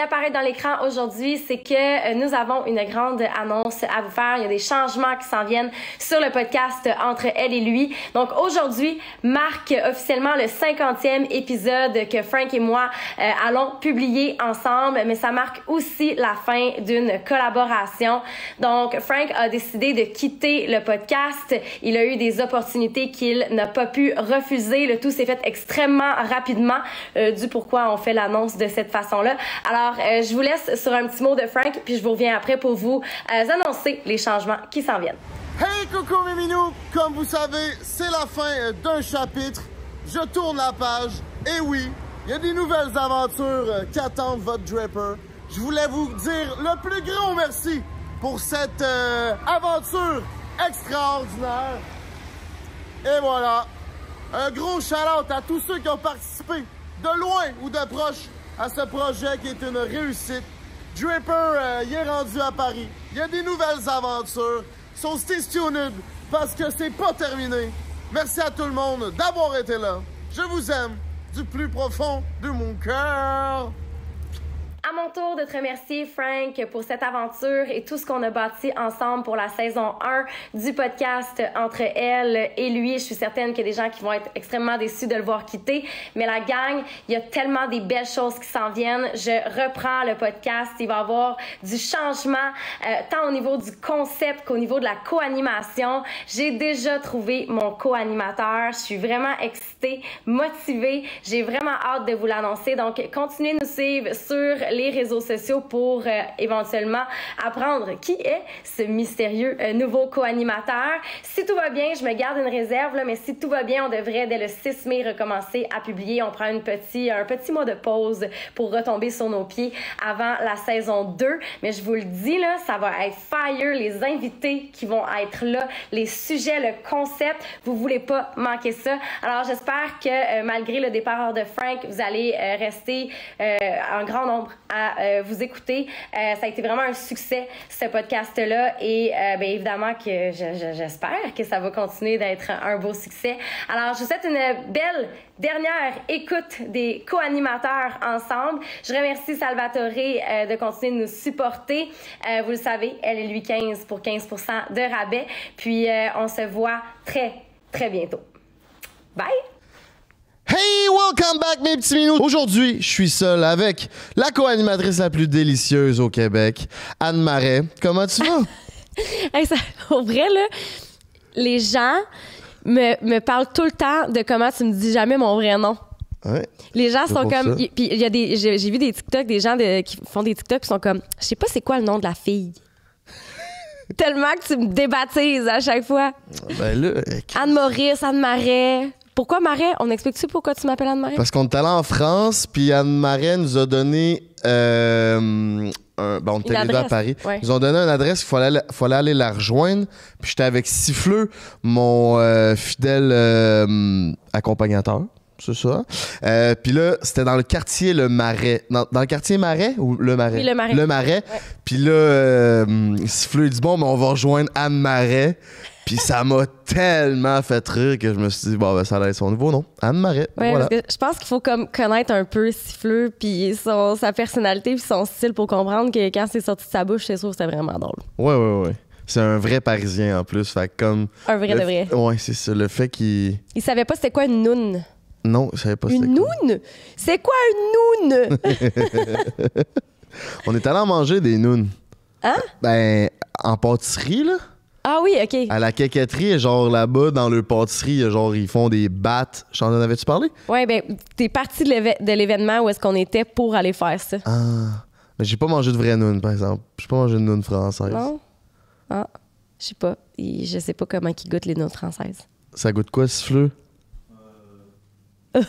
apparaît dans l'écran aujourd'hui, c'est que euh, nous avons une grande annonce à vous faire. Il y a des changements qui s'en viennent sur le podcast entre elle et lui. Donc aujourd'hui marque officiellement le 50e épisode que Frank et moi euh, allons publier ensemble, mais ça marque aussi la fin d'une collaboration. Donc Frank a décidé de quitter le podcast. Il a eu des opportunités qu'il n'a pas pu refuser. Le tout s'est fait extrêmement rapidement euh, dû du pourquoi on fait l'annonce de cette façon-là. Alors euh, je vous laisse sur un petit mot de Frank, puis je vous reviens après pour vous euh, annoncer les changements qui s'en viennent. Hey, coucou mes minous! Comme vous savez, c'est la fin euh, d'un chapitre. Je tourne la page. Et oui, il y a des nouvelles aventures qui attendent votre Draper. Je voulais vous dire le plus grand merci pour cette aventure extraordinaire. Et voilà, un gros shout à tous ceux qui ont participé, de loin ou de proche à ce projet qui est une réussite. Draper, euh, est rendu à Paris. Il y a des nouvelles aventures. Son stay tuned parce que c'est pas terminé. Merci à tout le monde d'avoir été là. Je vous aime du plus profond de mon cœur. À mon tour de te remercier, Frank, pour cette aventure et tout ce qu'on a bâti ensemble pour la saison 1 du podcast entre elle et lui. Je suis certaine qu'il y a des gens qui vont être extrêmement déçus de le voir quitter, mais la gang, il y a tellement des belles choses qui s'en viennent. Je reprends le podcast. Il va y avoir du changement, euh, tant au niveau du concept qu'au niveau de la co-animation. J'ai déjà trouvé mon co-animateur. Je suis vraiment excitée, motivée. J'ai vraiment hâte de vous l'annoncer. Donc, continuez de nous suivre sur les réseaux sociaux pour euh, éventuellement apprendre qui est ce mystérieux euh, nouveau co-animateur. Si tout va bien, je me garde une réserve, là, mais si tout va bien, on devrait dès le 6 mai recommencer à publier. On prend une petite, un petit mois de pause pour retomber sur nos pieds avant la saison 2. Mais je vous le dis, là, ça va être fire, les invités qui vont être là, les sujets, le concept. Vous voulez pas manquer ça. Alors j'espère que euh, malgré le départ de Frank, vous allez rester en grand nombre à euh, vous écouter. Euh, ça a été vraiment un succès, ce podcast-là, et euh, bien évidemment que j'espère que ça va continuer d'être un beau succès. Alors, je vous souhaite une belle dernière écoute des co-animateurs ensemble. Je remercie Salvatore de continuer de nous supporter. vous le savez, elle est lui 15 pour 15 de rabais. Puis, on se voit très, très bientôt. Bye! Hey, welcome back mes petits minous! Aujourd'hui, je suis seul avec la co-animatrice la plus délicieuse au Québec, Anne Marais. Comment tu vas? au vrai, là, les gens me, me parlent tout le temps de comment tu me dis jamais mon vrai nom. les gens sont comme. Puis J'ai, vu des TikTok, des gens qui font des TikTok qui sont comme. Je sais pas c'est quoi le nom de la fille. Tellement que tu me débaptises à chaque fois. Ben Anne Maurice, Anne Marais. Pourquoi Marais? On explique-tu pourquoi tu m'appelles Anne Marais? Parce qu'on est allé en France, puis Anne Marais nous a donné. Euh, bon, un, à Paris. Ils ont donné une adresse, qu'il fallait, aller la rejoindre. Puis j'étais avec Siffleux, mon euh, fidèle euh, accompagnateur. C'est ça. puis là, c'était dans le quartier Le Marais. Dans, le quartier Marais ou Le Marais? le Marais. Le Puis là, Siffleux, il dit Bon, on va rejoindre Anne Marais. Puis ça m'a tellement fait rire que je me suis dit, bon, ben, ça allait être son nouveau nom, Anne Marais. je pense qu'il faut comme connaître un peu Siffleux, puis son, sa personnalité, puis son style pour comprendre que quand c'est sorti de sa bouche, c'est sûr que c'était vraiment drôle. Oui, oui, oui. C'est un vrai Parisien en plus. Fait comme. Un vrai de vrai. Oui, c'est ça. Le fait qu'il. Il savait pas c'était quoi une noun. Non, je savait pas c'était quoi. Une noun? C'est quoi une noun? On est allé en manger des nounes. Hein? Ben, en pâtisserie, là. Ah oui, OK. À la caquetterie genre là-bas, dans le pâtisserie, genre ils font des battes. J'en avais-tu parlé? Oui, ben, t'es parti de l'événement où est-ce qu'on était pour aller faire ça. Ah. Mais j'ai pas mangé de vraie noun, par exemple. J'ai pas mangé de noun française. Non? Ah. Je sais pas. je sais pas comment ils goûtent les nounes françaises. Ça goûte quoi, siffleux? Euh...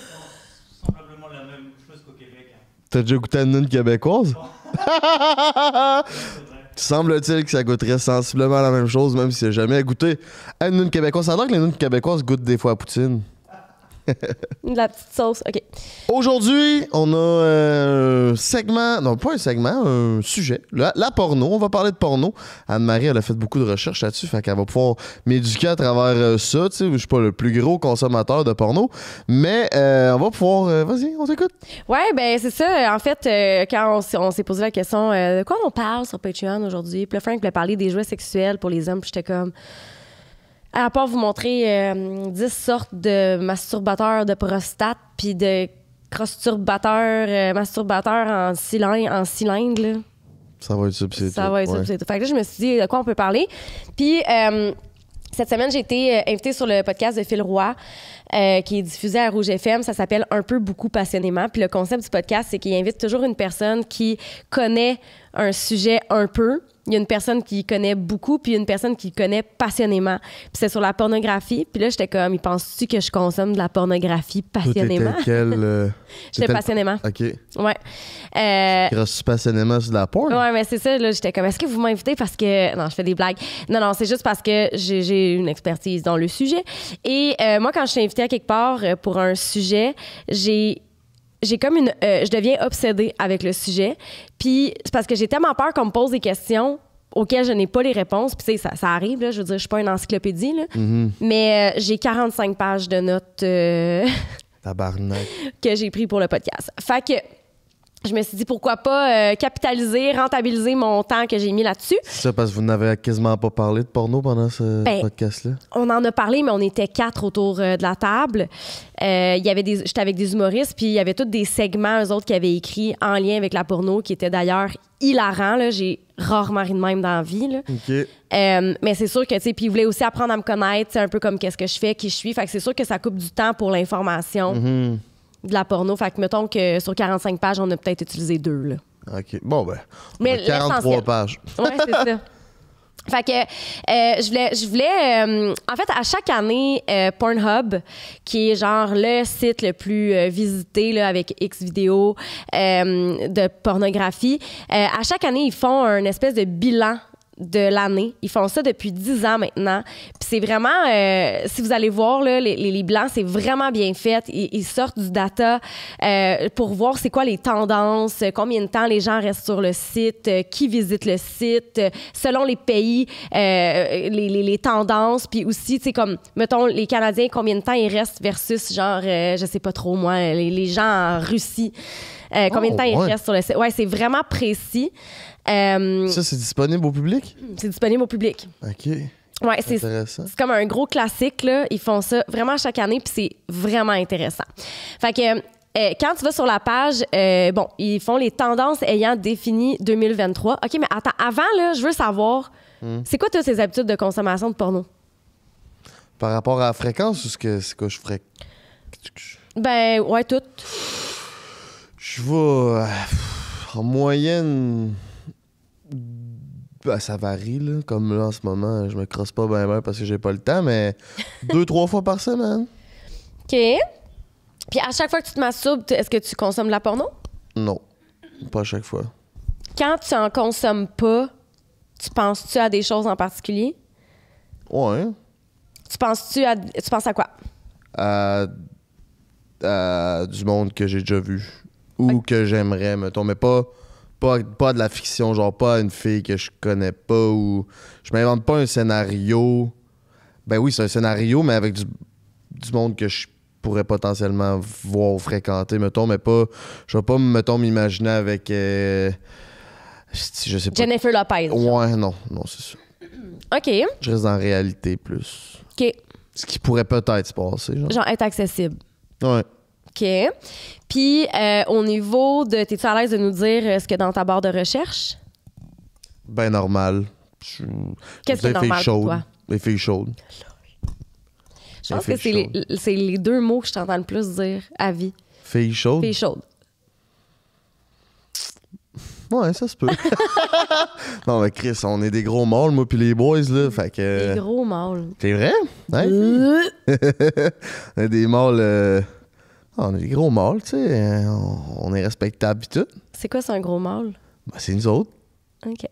Probablement la même chose qu'au Québec. Hein. T'as déjà goûté une noun québécoise? Semble-t-il que ça goûterait sensiblement la même chose, même si c'est jamais goûté à une québécoise. Ça a que les québécois québécoises goûtent des fois à Poutine de la petite sauce, OK. Aujourd'hui, on a euh, un segment, non pas un segment, un sujet. La, porno, on va parler de porno. Anne-Marie, elle a fait beaucoup de recherches là-dessus, fait qu'elle va pouvoir m'éduquer à travers euh, ça. Tu sais, je suis pas le plus gros consommateur de porno, mais euh, on va pouvoir... Vas-y, on t'écoute. Ouais, ben c'est ça. En fait, quand on, s'est posé la question de quoi on parle sur Patreon aujourd'hui, puis Frank voulait parler des jouets sexuels pour les hommes, puis j'étais comme à part vous montrer 10 euh, sortes de masturbateurs de prostate puis de crosturbateurs, euh, masturbateurs en cylindre, en cylindre Ça va être ça, Ça va être ouais. Fait que là, je me suis dit de quoi on peut parler. Puis euh, cette semaine, j'ai été invitée sur le podcast de Phil Roy. qui est diffusé à Rouge FM. Ça s'appelle Un peu beaucoup passionnément. Puis le concept du podcast, c'est qu'il invite toujours une personne qui connaît un sujet un peu. Il y a une personne qui connaît beaucoup, puis une personne qui connaît passionnément. Puis c'est sur la pornographie. Puis là, j'étais comme, il pense-tu que je consomme de la pornographie passionnément? quel, euh, j'étais passionnément. OK. Ouais. Euh... Tu passionnément sur de la porn? Ouais, mais c'est ça. Là, j'étais comme, est-ce que vous m'invitez parce que... Non, je fais des blagues. Non, non, c'est juste parce que j'ai, une expertise dans le sujet. Et euh, moi, quand je suis invitée à quelque part euh, pour un sujet, j'ai j'ai comme une. Euh, je deviens obsédée avec le sujet. Puis c'est parce que j'ai tellement peur qu'on me pose des questions auxquelles je n'ai pas les réponses. Puis, tu ça, arrive, Je veux dire, je suis pas une encyclopédie, mm-hmm. Mais euh, j'ai 45 pages de notes. Euh, que j'ai pris pour le podcast. Fait que je me suis dit pourquoi pas euh, capitaliser, rentabiliser mon temps que j'ai mis là-dessus. C'est ça, parce que vous n'avez quasiment pas parlé de porno pendant ce ben, podcast-là. On en a parlé, mais on était quatre autour euh, de la table. Euh, j'étais avec des humoristes, puis il y avait tous des segments, eux autres, qui avaient écrit en lien avec la porno, qui était d'ailleurs hilarant. J'ai rarement rien de même dans la vie. mais c'est sûr que, tu sais, puis ils voulaient aussi apprendre à me connaître, un peu comme qu'est-ce que je fais, qui je suis. Fait que c'est sûr que ça coupe du temps pour l'information. Mhm de la porno. Fait que mettons que sur 45 pages, on a peut-être utilisé deux. Là. OK. Bon, ben. Mais 43 pages. Oui, c'est ça. Fait que euh, je voulais, je voulais euh, en fait, à chaque année, euh, Pornhub, qui est genre le site le plus visité là, avec X vidéos de pornographie, à chaque année, ils font un espèce de bilan de l'année. Ils font ça depuis 10 ans maintenant. Puis c'est vraiment, euh, si vous allez voir, là, les, les, blancs, c'est vraiment bien fait. Ils, sortent du data euh, pour voir c'est quoi les tendances, combien de temps les gens restent sur le site, euh, qui visite le site, selon les pays, les, tendances. Puis aussi, c'est comme, mettons, les Canadiens, combien de temps ils restent versus, genre, je sais pas trop, moi, les, gens en Russie. Euh, combien de oh, temps il reste sur le site. Ouais, c'est vraiment précis. Euh, ça, c'est disponible au public? C'est disponible au public. OK. Ouais, c'est comme un gros classique. Là. Ils font ça vraiment chaque année, puis c'est vraiment intéressant. Fait que euh, quand tu vas sur la page, bon, ils font les tendances ayant défini 2023. OK, mais attends, avant, là, je veux savoir, hmm. c'est quoi toutes ces habitudes de consommation de porno? Par rapport à la fréquence ou ce que, c'est quoi je ferais? Ben, ouais, toutes. Je vois euh, en moyenne. Bah, ça varie, là. Comme là, en ce moment, je me crosse pas bien parce que j'ai pas le temps, mais deux, trois fois par semaine. OK. Puis à chaque fois que tu te masturbes, est-ce que tu consommes de la porno? Non. Pas à chaque fois. Quand tu en consommes pas, tu penses-tu à des choses en particulier? Ouais. Tu penses-tu à. Tu penses à quoi? à du monde que j'ai déjà vu ou que j'aimerais, mettons, mais pas, pas, pas de la fiction, genre pas une fille que je connais pas ou. Je m'invente pas un scénario. Ben oui, c'est un scénario, mais avec du, monde que je pourrais potentiellement voir ou fréquenter, mettons, mais pas. Je vais pas, mettons, m'imaginer avec. Euh, je sais pas. Jennifer Lopez. Ouais, non, non, c'est sûr. OK. Je reste en réalité plus. OK. Ce qui pourrait peut-être se passer. Genre, genre être accessible. Ouais. Pis Puis euh, au niveau de. T'es-tu à l'aise de nous dire euh, ce que dans ta barre de recherche? Ben normal. Qu'est-ce qui est normal pour toi? Les filles chaudes. Je pense que c'est les, deux mots que je t'entends le plus dire à vie. Filles chaudes? Filles chaudes. Ouais, ça se peut. non, mais Chris, on est des gros mâles, moi, puis les boys, là. Fait que. Des gros mâles. C'est vrai? Hein, on est des mâles. Ah, on est des gros mâles, tu sais. On, est respectables et tout. C'est quoi, c'est un gros mâle? Ben, c'est nous autres. OK.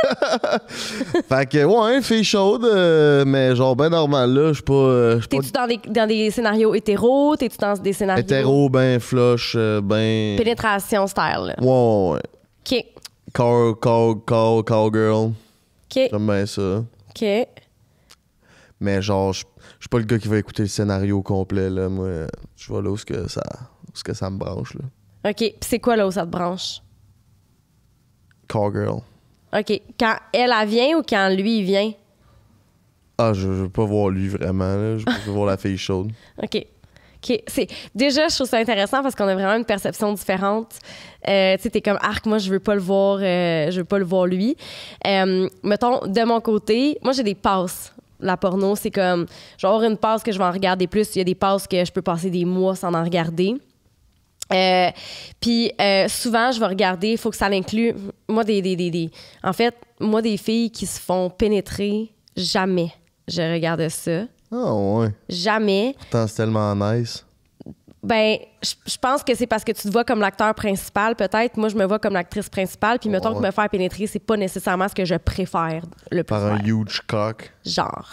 fait que, ouais, fille chaude, euh, mais genre, ben normal, là, je suis pas. Euh, T'es-tu dans, des, dans des scénarios hétéro? T'es-tu dans des scénarios. Hétéro, ben flush, euh, ben. Pénétration style, là. Ouais, ouais, ouais. OK. Call, call, call, call girl. OK. J'aime bien ça. OK. Mais genre, je je suis pas le gars qui va écouter le scénario complet. Là. Moi, je vois là où que ça, que ça me branche. Là. OK. c'est quoi là où ça te branche? girl. OK. Quand elle, vient ou quand lui, il vient? Ah, je, ne veux pas voir lui vraiment. Je veux voir la fille chaude. OK. C'est, déjà, je trouve ça intéressant parce qu'on a vraiment une perception différente. Euh, tu sais, t'es comme arc, moi, je veux pas le voir, euh, je veux pas le voir lui. Euh, mettons, de mon côté, moi, j'ai des passes la porno, c'est comme, genre, une passe que je vais en regarder plus. Il y a des passes que je peux passer des mois sans en regarder. Euh, puis euh, souvent, je vais regarder, il faut que ça l'inclue. Moi, des, des, En fait, moi, des filles qui se font pénétrer, jamais je regarde ça. Ah ouais. Jamais. Pourtant, c'est tellement nice. Ben, je pense que c'est parce que tu te vois comme l'acteur principal, peut-être. Moi, je me vois comme l'actrice principale. Puis, mettons que me faire pénétrer, c'est pas nécessairement ce que je préfère le plus. Par un huge cock. Genre.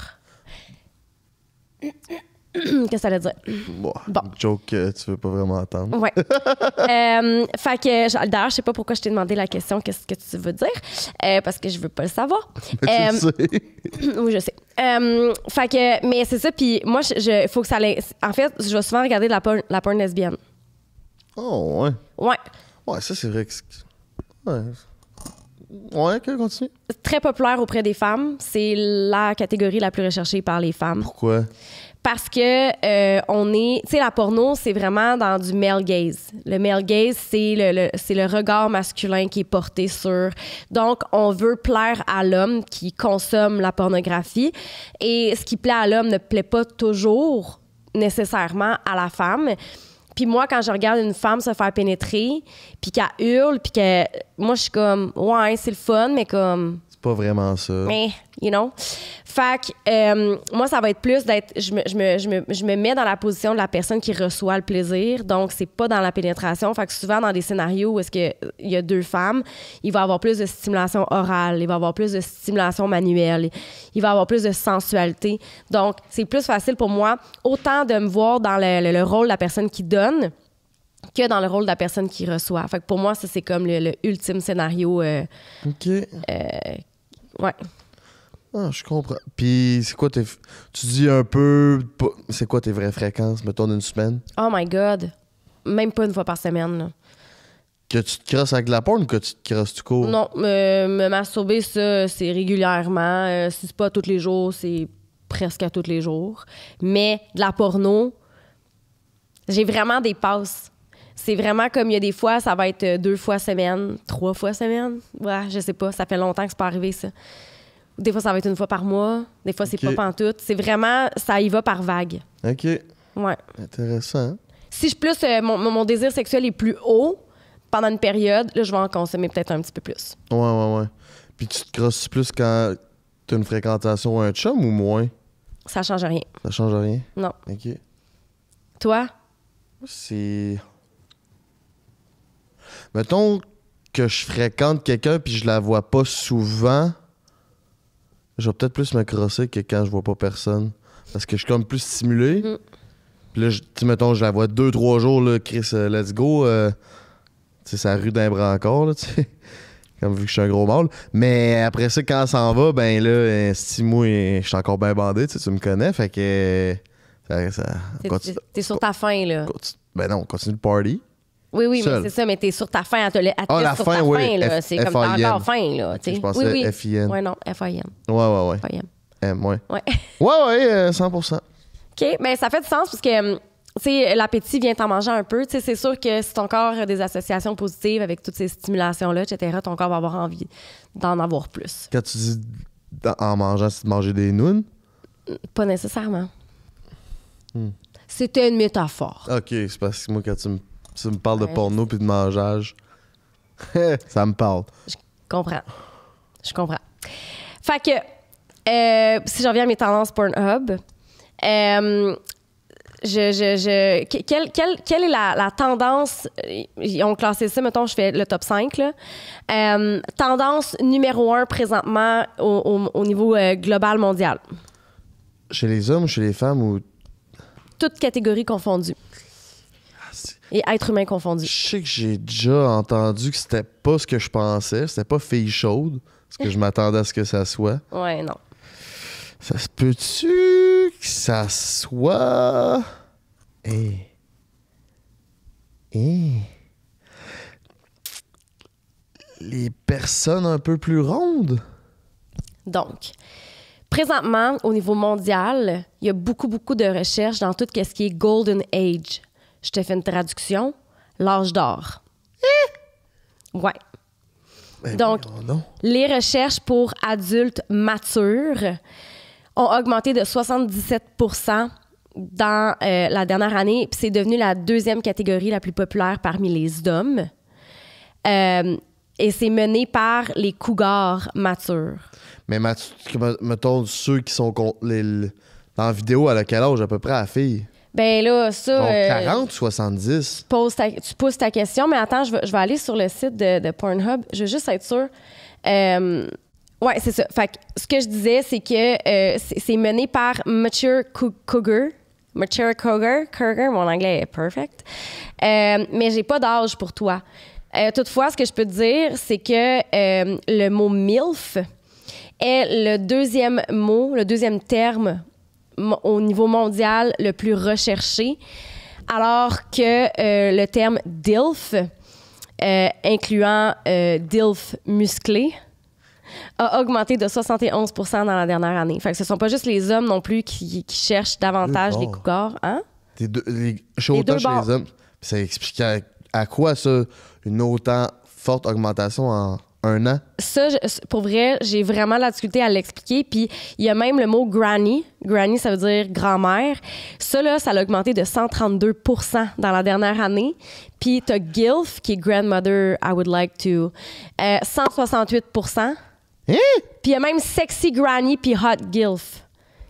Qu'est-ce que ça veut dire? Bon, joke que tu veux pas vraiment entendre. Ouais. Euh, fait que, d'ailleurs, je sais pas pourquoi je t'ai demandé la question, qu'est-ce que tu veux dire? Euh, parce que je veux pas le savoir. tu euh, sais. oui, je sais. fait que, mais c'est ça, puis moi, je, faut que ça En fait, je vais souvent regarder la porn, la porn lesbienne. Oh, ouais. Ouais. Ouais, ça, c'est vrai que. Ouais. Ouais, que continue. Très populaire auprès des femmes. C'est la catégorie la plus recherchée par les femmes. Pourquoi? parce que euh, on est, tu sais, la porno, c'est vraiment dans du male gaze. Le male gaze, c'est le, c'est le regard masculin qui est porté sur. Donc, on veut plaire à l'homme qui consomme la pornographie, et ce qui plaît à l'homme ne plaît pas toujours nécessairement à la femme. Puis moi, quand je regarde une femme se faire pénétrer, puis qu'elle hurle, puis que moi, je suis comme, ouais, c'est le fun, mais comme vraiment ça. Mais, you know. Fait euh, moi, ça va être plus d'être. Je me, je, me, je, me, mets dans la position de la personne qui reçoit le plaisir. Donc, c'est pas dans la pénétration. Fait que souvent, dans des scénarios où est-ce qu'il y a deux femmes, il va avoir plus de stimulation orale, il va avoir plus de stimulation manuelle, il va avoir plus de sensualité. Donc, c'est plus facile pour moi, autant de me voir dans le, rôle de la personne qui donne que dans le rôle de la personne qui reçoit. Fait que pour moi, ça, c'est comme le, ultime scénario euh, euh, Ouais. Ah, je comprends. Puis, c'est quoi tes. Tu dis un peu. C'est quoi tes vraies fréquences, mettons, une semaine? Oh my God. Même pas une fois par semaine, Que tu te crosses avec de la porn ou que tu te crosses du Non, me, ça, c'est régulièrement. Euh, si c'est pas tous les jours, c'est presque à tous les jours. Mais de la porno, j'ai vraiment des passes c'est vraiment comme il y a des fois, ça va être euh, deux fois semaine, trois fois semaine. Ouais, je sais pas, ça fait longtemps que c'est pas arrivé ça. Des fois, ça va être une fois par mois. Des fois, c'est pas pantoute. C'est vraiment, ça y va par vague. OK. Ouais. Intéressant. Hein. Si je plus, euh, mon, désir sexuel est plus haut pendant une période, là, je vais en consommer peut-être un petit peu plus. Ouais, ouais, ouais. Puis tu te crosses plus quand t'as une fréquentation à un chum ou moins? Ça change rien. Ça change rien? Non. OK. Toi? C'est. Mettons que je fréquente quelqu'un puis je la vois pas souvent, je vais peut-être plus me crosser que quand je vois pas personne. Parce que je suis comme plus stimulé. Mm. Puis là, tu mettons, je la vois deux, trois jours, Chris, euh, let's go. Euh, tu sais, ça rue d'un bras encore, tu Comme vu que je suis un gros mâle. Mais après ça, quand ça s'en va, ben là, euh, si moi, je suis encore bien bandé, tu, sais, tu me connais. Fait que. Ça, T'es sur ta fin, là. ben non, continue le party. Oui, oui, mais c'est ça, mais t'es sur ta faim. à te, ah, la sur oui. là. c'est comme t'as encore faim, là. tu Je pensais oui, oui. F-I-N. Ouais, non, F-I-N. Ouais, ouais, ouais. F-I-N. M, ouais. Ouais, ouais, 100 euh, OK, mais ça fait du sens parce que hum, sais l'appétit vient en mangeant un peu. sais c'est sûr que si ton corps a des associations positives avec toutes ces stimulations-là, etc., ton corps va avoir envie d'en avoir plus. Quand tu dis en mangeant, c'est de manger des nounes? Pas nécessairement. Hmm. C'était une métaphore. OK, c'est parce que moi, quand tu me tu me parles de porno puis de mangeage. ça me parle. Je comprends. Je comprends. Fait que, euh, si j'en viens à mes tendances Pornhub, euh, je, quelle, quelle, quelle, est la, tendance? Ils ont classé ça, mettons, je fais le top 5. Euh, tendance numéro 1 présentement au, niveau euh, global mondial. Chez les hommes ou chez les femmes? Ou... Toutes catégories confondues. Et être humain confondu. Je sais que j'ai déjà entendu que c'était pas ce que je pensais, c'était pas fille chaude, ce que je m'attendais à ce que ça soit. Ouais, non. Ça se peut-tu que ça soit. Eh. eh. Les personnes un peu plus rondes? Donc, présentement, au niveau mondial, il y a beaucoup, beaucoup de recherches dans tout ce qui est Golden Age. Je t'ai fait une traduction, l'âge d'or. Eh? Ouais. Ben donc, les recherches pour adultes matures ont augmenté de 77 dans euh, la dernière année, puis c'est devenu la deuxième catégorie la plus populaire parmi les hommes. Euh, et c'est mené par les cougars matures. Mais mettons ceux qui sont Dans vidéo, à quel âge à peu près la fille? Ben là, ça. 40, 70. Euh, tu poses ta question, mais attends, je vais, aller sur le site de, Pornhub. Je veux juste être sûre. Euh, oui, c'est ça. Fait que, ce que je disais, c'est que euh, c'est mené par Mature Cougar. Mature Cougar. Cougar, mon anglais est perfect. Euh, mais j'ai pas d'âge pour toi. Euh, toutefois, ce que je peux te dire, c'est que le mot MILF est le deuxième mot, le deuxième terme au niveau mondial le plus recherché, alors que euh, le terme DILF, euh, incluant euh, DILF musclé, a augmenté de 71 dans la dernière année. Fait que ce ne sont pas juste les hommes non plus qui, cherchent davantage les Cougars. Hein? Les deux, les les hommes, ça explique à, à, quoi ça, une autant forte augmentation en, ça, pour vrai, j'ai vraiment la difficulté à l'expliquer. Puis il y a même le mot granny. Granny, ça veut dire grand-mère. Ça, là, ça a augmenté de 132 dans la dernière année. Puis tu as GILF, qui est Grandmother I Would Like To, 168 euh, hein? Puis il y a même Sexy Granny puis Hot GILF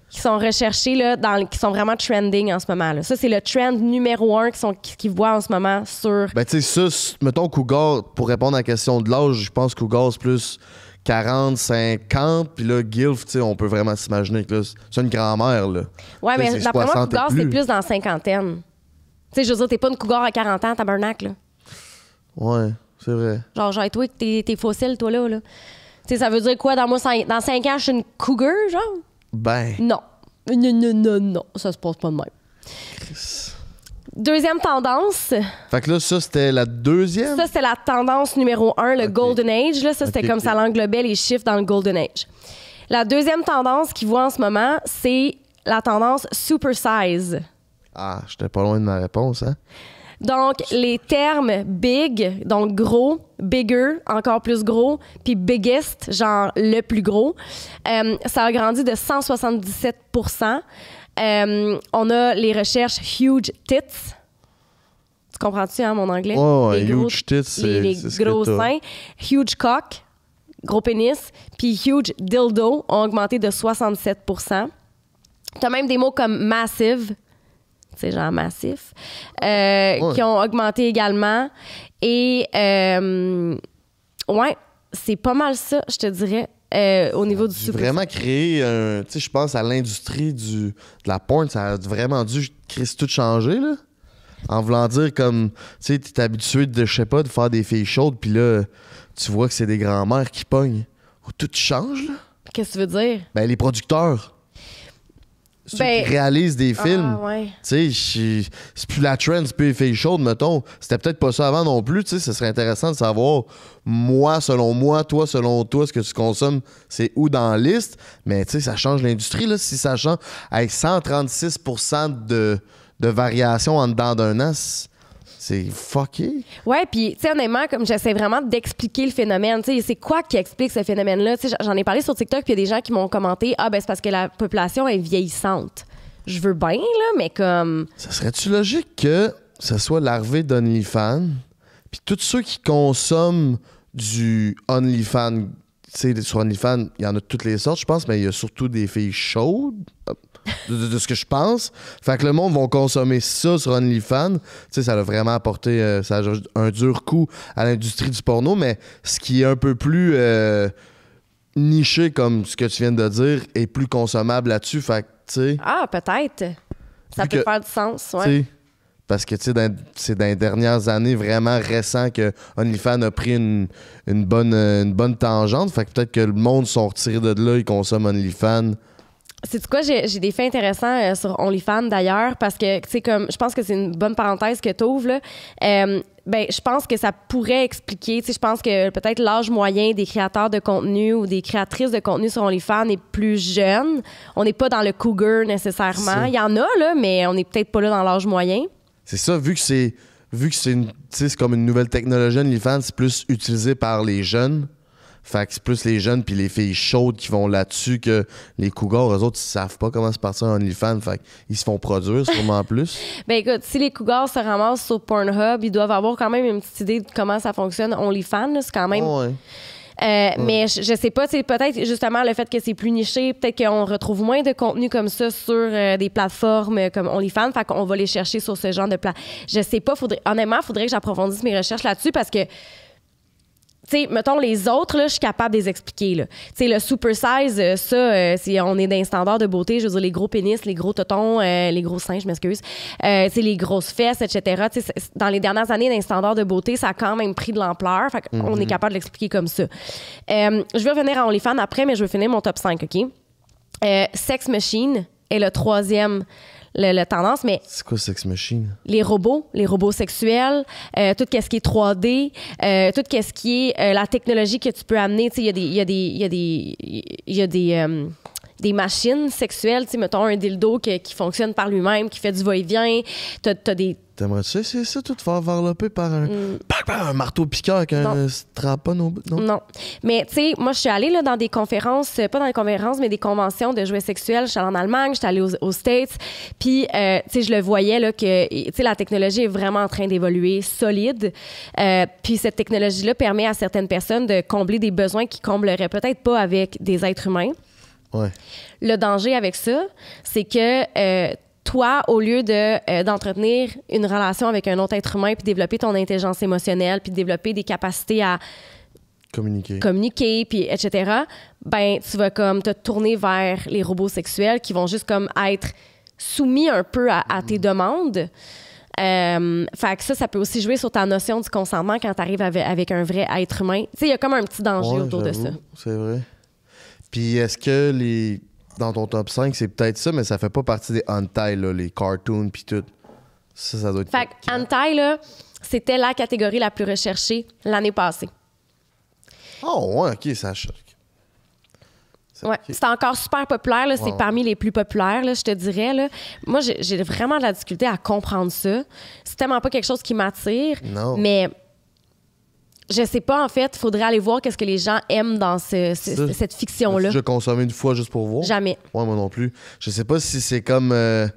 qui sont recherchés, là, dans, qui sont vraiment trending en ce moment. Là. Ça, c'est le trend numéro un qu'ils qui, voient en ce moment sur. Ben, tu sais, ça, mettons Cougar, pour répondre à la question de l'âge, je pense que Cougar, c'est plus 40, 50, puis là, Guilf, tu sais, on peut vraiment s'imaginer que c'est une grand-mère, là. Ouais, mais mais d'après moi, Cougar, c'est plus dans la cinquantaine. Tu sais, je veux dire, t'es pas une Cougar à 40 ans, tabernacle. là. Ouais, c'est vrai. Genre, genre, toi, t'es fossile, toi, là, là. Tu sais, ça veut dire quoi? Dans, moi, dans 5 ans, je suis une cougar, genre? Ben. Non. Non, non, non, non. Ça se passe pas de même. Deuxième tendance. Fait que là, ça, c'était la deuxième? Ça, c'était la tendance numéro un, le Golden Age. Là, ça, c'était comme ça ça l'englobait les chiffres dans le Golden Age. La deuxième tendance qu'ils voit en ce moment, c'est la tendance super size. Ah, j'étais pas loin de ma réponse, hein? Donc, les termes big, donc gros, bigger, encore plus gros, puis biggest, genre le plus gros, euh, ça a grandi de 177 euh, On a les recherches huge tits. Tu comprends-tu, hein, mon anglais? Oh, huge tits, c'est. gros seins. Huge cock, gros pénis, puis huge dildo ont augmenté de 67 T'as même des mots comme massive, c'est genre massif, euh, qui ont augmenté également. Et euh, ouais, c'est pas mal ça, je te dirais. Euh, au niveau du vraiment créer un. Tu sais, je pense à l'industrie de la porn, ça a vraiment dû tout changer, là. En voulant dire comme. Tu sais, t'es habitué de, je sais pas, de faire des filles chaudes, puis là, tu vois que c'est des grands-mères qui pognent. Tout change, là. Qu'est-ce que tu veux dire? Ben, les producteurs ceux qui ben, des ah, films. c'est plus la trend, c'est plus les filles chaudes, mettons. C'était peut-être pas ça avant non plus. ce serait intéressant de savoir, moi, selon moi, toi, selon toi, ce que tu consommes, c'est où dans la liste. Mais tu ça change l'industrie, là. Si ça change avec 136 de, de variation en dedans d'un an, c'est fucké. Ouais, puis tu sais honnêtement comme j'essaie vraiment d'expliquer le phénomène, tu sais c'est quoi qui explique ce phénomène là, tu sais j'en ai parlé sur TikTok puis il y a des gens qui m'ont commenté "Ah ben c'est parce que la population est vieillissante." Je veux bien là, mais comme Ça serait-tu logique que ce soit l'arrivée d'OnlyFans puis tous ceux qui consomment du OnlyFans, tu sais sur OnlyFans, il y en a toutes les sortes, je pense, mais il y a surtout des filles chaudes, de, ce que je pense. Fait que le monde va consommer ça sur OnlyFans. Tu sais, ça a vraiment apporté euh, ça un dur coup à l'industrie du porno, mais ce qui est un peu plus euh, niché, comme ce que tu viens de dire, est plus consommable là-dessus. Fait tu Ah, peut-être. Ça peut faire du sens, ouais. Parce que, tu sais, c'est dans les dernières années vraiment récent que OnlyFans a pris une, bonne, une bonne tangente. Fait que peut-être que le monde sont retirés de là, ils consomment OnlyFans c'est quoi j'ai des faits intéressants euh, sur OnlyFans d'ailleurs parce que tu sais comme je pense que c'est une bonne parenthèse que tu là. Euh, ben, je pense que ça pourrait expliquer. Tu sais, je pense que peut-être l'âge moyen des créateurs de contenu ou des créatrices de contenu sur OnlyFans est plus jeune. On n'est pas dans le cougar nécessairement. Il y en a là, mais on n'est peut-être pas là dans l'âge moyen. C'est ça, vu que c'est vu que c'est comme une nouvelle technologie, OnlyFans, c'est plus utilisé par les jeunes. Fait que c'est plus les jeunes puis les filles chaudes qui vont là-dessus que les cougars. Eux autres, ils savent pas comment se partir en OnlyFans. Fait ils se font produire sûrement plus. Ben écoute, si les cougars se ramassent sur Pornhub, ils doivent avoir quand même une petite idée de comment ça fonctionne OnlyFans. C'est quand même... ouais. Euh, mais je, sais pas, c'est peut-être justement le fait que c'est plus niché, peut-être qu'on retrouve moins de contenu comme ça sur euh, des plateformes euh, comme OnlyFans, fait qu'on va les chercher sur ce genre de plat. Je sais pas, honnêtement, honnêtement, faudrait que j'approfondisse mes recherches là-dessus parce que tu sais, mettons, les autres, là, je suis capable de les expliquer, là. Tu sais, le super size, euh, ça, euh, si on est d'un standard de beauté, je veux dire, les gros pénis, les gros totons, euh, les gros seins, je m'excuse, c'est les grosses fesses, etc. Tu dans les dernières années, d'un standard de beauté, ça a quand même pris de l'ampleur. Fait qu'on est mm-hmm. capable de l'expliquer comme ça. je vais revenir à OnlyFans après, mais je veux finir mon top 5, OK? Sex Machine est le troisième tendance, mais... C'est quoi Sex Machine? Les robots, les robots sexuels, euh, tout ce qui est 3D, euh, tout ce qui est euh, la technologie que tu peux amener. Tu des... des, y a des, il y a des euh, des machines sexuelles, tu sais, mettons un dildo qui fonctionne par lui-même, qui fait du va-et-vient. T'as as des T'aimerais-tu essayer ça, tout faire varloper par un, mm. un marteau piqueur avec un strapon Non. non. Mais, tu sais, moi, je suis allée là, dans des conférences, euh, pas dans des conférences, mais des conventions de jouets sexuels. Je suis allée en Allemagne, je suis allée aux, States. Puis, euh, tu sais, je le voyais, là, que, tu sais, la technologie est vraiment en train d'évoluer solide. Euh, puis, cette technologie-là permet à certaines personnes de combler des besoins qu'ils combleraient peut-être pas avec des êtres humains. Le danger avec ça, c'est que euh, toi, au lieu de euh, d'entretenir une relation avec un autre être humain, puis développer ton intelligence émotionnelle, puis développer des capacités à communiquer, communiquer puis etc., ben tu vas comme te tourner vers les robots sexuels qui vont juste comme être soumis un peu à, tes mm. demandes. Euh, ça, ça peut aussi jouer sur ta notion du consentement quand tu arrives avec, un vrai être humain. il y a comme un petit danger autour de ça. C'est vrai. Puis est-ce que les dans ton top 5, c'est peut-être ça, mais ça fait pas partie des hentai, les cartoons puis tout. Ça, ça doit être... Fait que hentai, là, c'était la catégorie la plus recherchée l'année passée. Oh, ouais, OK, ça choque. c'est encore super populaire. C'est parmi les plus populaires, je te dirais. Là. Moi, j'ai vraiment de la difficulté à comprendre ça. C'est tellement pas quelque chose qui m'attire. Mais je sais pas, en fait. Faudrait aller voir qu'est-ce que les gens aiment dans cette fiction-là. Je consommé une fois juste pour voir. Jamais. moi non plus. Je sais pas si c'est comme euh,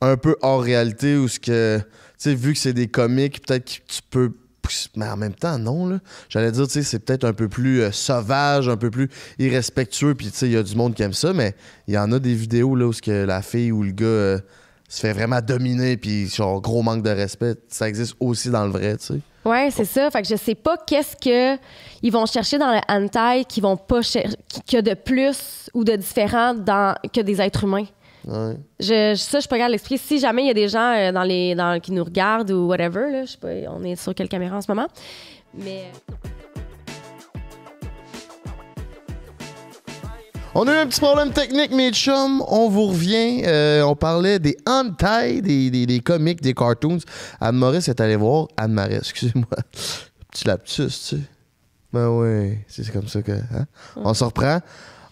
un peu hors réalité ou ce que. Tu sais, vu que c'est des comiques, peut-être que tu peux. Mais en même temps, non. là. J'allais dire, tu sais, c'est peut-être un peu plus euh, sauvage, un peu plus irrespectueux. Puis, tu sais, il y a du monde qui aime ça, mais il y en a des vidéos là, où ce que la fille ou le gars euh, se fait vraiment dominer puis un gros manque de respect, ça existe aussi dans le vrai, tu sais. Ouais, c'est ça. Fait que je sais pas qu'est-ce que ils vont chercher dans le hentai qu'ils vont pas que de plus ou de différent dans que des êtres humains. Ouais. Je, ça, je peux regarder l'esprit. Si jamais il y a des gens euh, dans les, dans, qui nous regardent ou whatever, là, je sais pas, on est sur quelle caméra en ce moment. Mais. Euh, On a eu un petit problème technique, mes chums. On vous revient. Euh, on parlait des hentai, des, des, des comics, des cartoons. Anne Maurice est allée voir. Anne marie excusez-moi. Petit lapsus, tu sais. Ben oui, c'est comme ça que. Hein? On se reprend.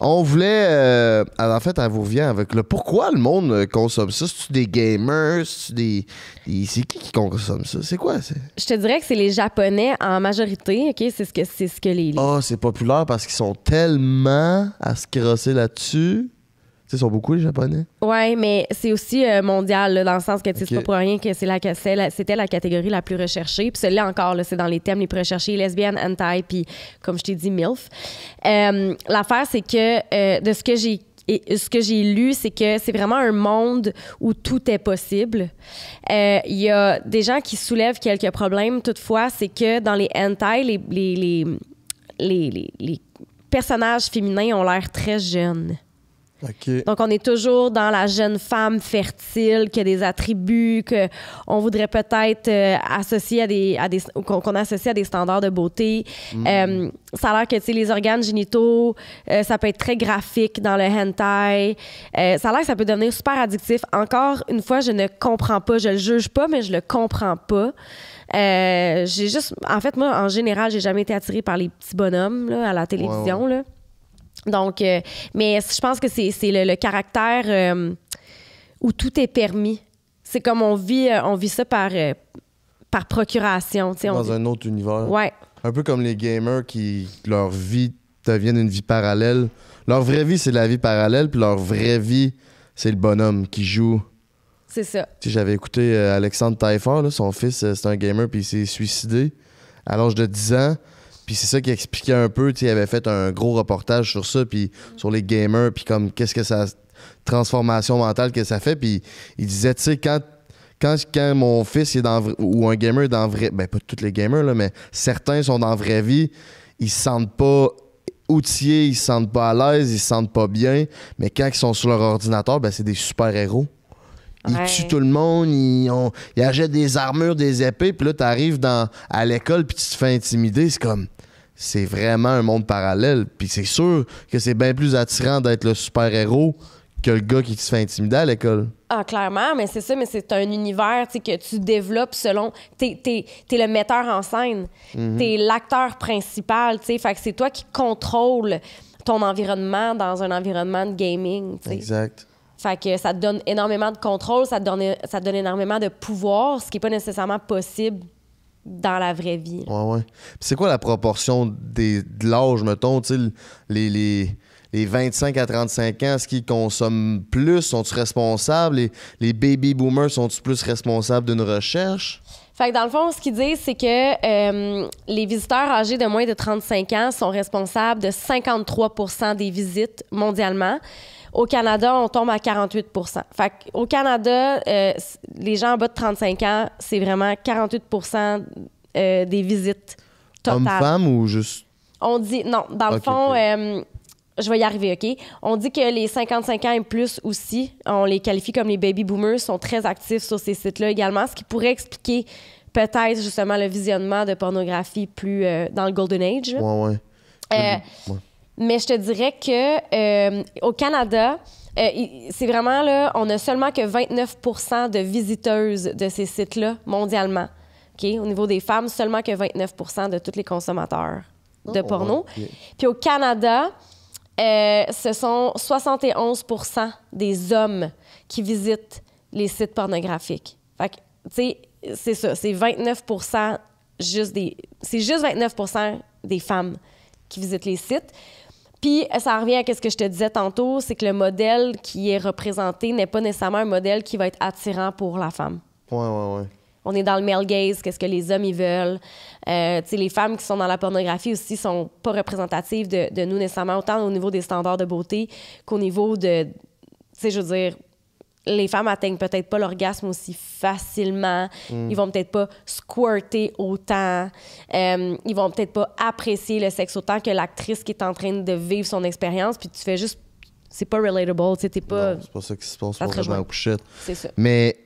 On voulait. Euh, en fait, elle vous revient avec le pourquoi le monde euh, consomme ça. C'est-tu des gamers? cest des, qui qui consomme ça? C'est quoi? Je te dirais que c'est les Japonais en majorité. OK? C'est ce que, c'est ce que les. Ah, oh, c'est populaire parce qu'ils sont tellement à se crosser là-dessus. Sur sont beaucoup les Japonais. Ouais, mais c'est aussi euh, mondial, dans le sens que c'est pas pour rien que c'est la, c'était la catégorie la plus recherchée. Puis celle-là encore, c'est dans les thèmes les plus recherchés, lesbienne, hentai, puis comme je t'ai dit, MILF. Euh, l'affaire, c'est que euh, de ce que j'ai ce que j'ai lu, c'est que c'est vraiment un monde où tout est possible. Il y a des gens qui soulèvent quelques problèmes, toutefois, c'est que dans les hentai, les, les, les, les personnages féminins ont l'air très jeunes. Donc, on est toujours dans la jeune femme fertile qui a des attributs qu'on voudrait peut-être euh, associer à des, à des qu'on associe à des standards de beauté. Mm. Euh, ça a l'air que les organes génitaux, euh, ça peut être très graphique dans le hentai. ça a l'air que ça peut devenir super addictif. Encore une fois, je ne comprends pas, je le juge pas, mais je le comprends pas. j'ai juste, en fait, moi, en général, j'ai jamais été attirée par les petits bonhommes là, à la télévision. Donc, euh, mais je pense que c'est le, caractère euh, où tout est permis. C'est comme on vit, euh, on vit ça par, par procuration. Dans un autre univers. Ouais. Un peu comme les gamers qui, leur vie deviennent une vie parallèle. Leur vraie vie, c'est la vie parallèle, puis leur vraie vie, c'est le bonhomme qui joue. C'est ça. J'avais écouté Alexandre Taillefer, son fils, c'est un gamer, puis il s'est suicidé à l'âge de 10 ans. Puis c'est ça qui expliquait un peu, il avait fait un gros reportage sur ça, puis sur les gamers, puis comme qu'est-ce que ça transformation mentale que ça fait. Puis il disait, tu sais, quand, quand, mon fils est dans ou un gamer est dans vrai, ben pas tous les gamers, là, mais certains sont dans vraie vie, ils se sentent pas outillés, ils se sentent pas à l'aise, ils se sentent pas bien, mais quand ils sont sur leur ordinateur, ben c'est des super-héros. Il tout le monde, ils on, des armures, des épées, puis là, t'arrives dans, à l'école, puis tu te fais intimider. C'est comme. C'est vraiment un monde parallèle. Puis c'est sûr que c'est bien plus attirant d'être le super-héros que le gars qui se fait intimider à l'école. Ah, clairement, mais c'est ça, mais c'est un univers que tu développes selon. T'es es, le metteur en scène, mhm. t'es l'acteur principal, tu Fait que c'est toi qui contrôle ton environnement dans un environnement de gaming, sais. Exact. Fait ça te donne énormément de contrôle, ça te donne, ça donne énormément de pouvoir, ce qui n'est pas nécessairement possible dans la vraie vie. Ouais, c'est quoi la proportion des, de l'âge, mettons, les, les, les 25 à 35 ans, ce qu'ils consomment plus? Sont-ils responsables? Les, les baby boomers sont-ils plus responsables d'une recherche? Fait dans le fond, ce qu'ils disent, c'est que euh, les visiteurs âgés de moins de 35 ans sont responsables de 53 des visites mondialement. Au Canada, on tombe à 48 fait Au Canada, euh, les gens en bas de 35 ans, c'est vraiment 48 euh, des visites totales. Hommes-femmes ou juste... On dit... Non, dans le fond... Euh, je vais y arriver, OK? On dit que les 55 ans et plus aussi, on les qualifie comme les baby boomers, sont très actifs sur ces sites-là également, ce qui pourrait expliquer peut-être justement le visionnement de pornographie plus dans le Golden Age. Oui, mais je te dirais que euh, au Canada, euh, c'est vraiment là, on a seulement que 29 de visiteuses de ces sites-là mondialement. Au niveau des femmes, seulement que 29 de tous les consommateurs de oh, porno. Puis au Canada, euh, ce sont 71 des hommes qui visitent les sites pornographiques. Fait que, tu sais, c'est ça, c'est 29 juste des. C'est juste 29 des femmes qui visitent les sites. Puis ça revient à ce que je te disais tantôt, c'est que le modèle qui est représenté n'est pas nécessairement un modèle qui va être attirant pour la femme. Ouais, ouais, ouais. On est dans le male gaze, qu'est-ce que les hommes ils veulent. Euh, les femmes qui sont dans la pornographie aussi sont pas représentatives de, de nous nécessairement, autant au niveau des standards de beauté qu'au niveau de, tu sais, je veux dire, les femmes atteignent peut-être pas l'orgasme aussi facilement. Mm. Ils vont peut-être pas squirter autant. Euh, ils vont peut-être pas apprécier le sexe autant que l'actrice qui est en train de vivre son expérience. Puis tu fais juste. C'est pas relatable. T'es pas. C'est pas ça qui se passe. C'est au couchette. C'est ça. Mais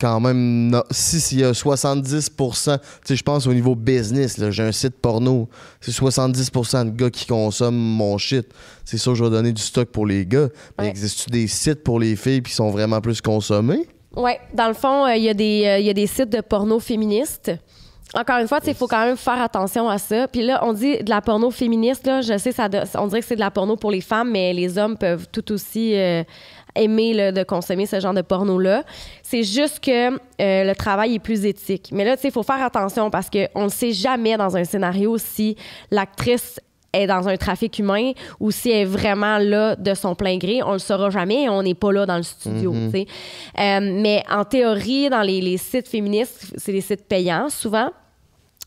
quand même, si s'il y a 70%, tu je pense au niveau business, j'ai un site porno, c'est 70% de gars qui consomment mon shit. C'est sûr, je vais donner du stock pour les gars. Mais existe-tu des sites pour les filles qui sont vraiment plus consommés? Oui, dans le fond, euh, euh, il y, a des sites de porno féministes. Encore une fois, il faut quand même faire attention à ça. Puis là, on dit de la porno féministe, là, je sais, ça, on dirait que c'est de la porno pour les femmes, mais les hommes peuvent tout aussi euh, aimer de consommer ce genre de porno-là. C'est juste que euh, le travail est plus éthique. Mais là, tu sais, il faut faire attention parce qu'on ne sait jamais dans un scénario si l'actrice est dans un trafic humain ou si elle est vraiment là de son plein gré, on ne le saura jamais et on n'est pas là dans le studio. Mhm. Euh, mais en théorie, dans les, les sites féministes, c'est des sites payants souvent,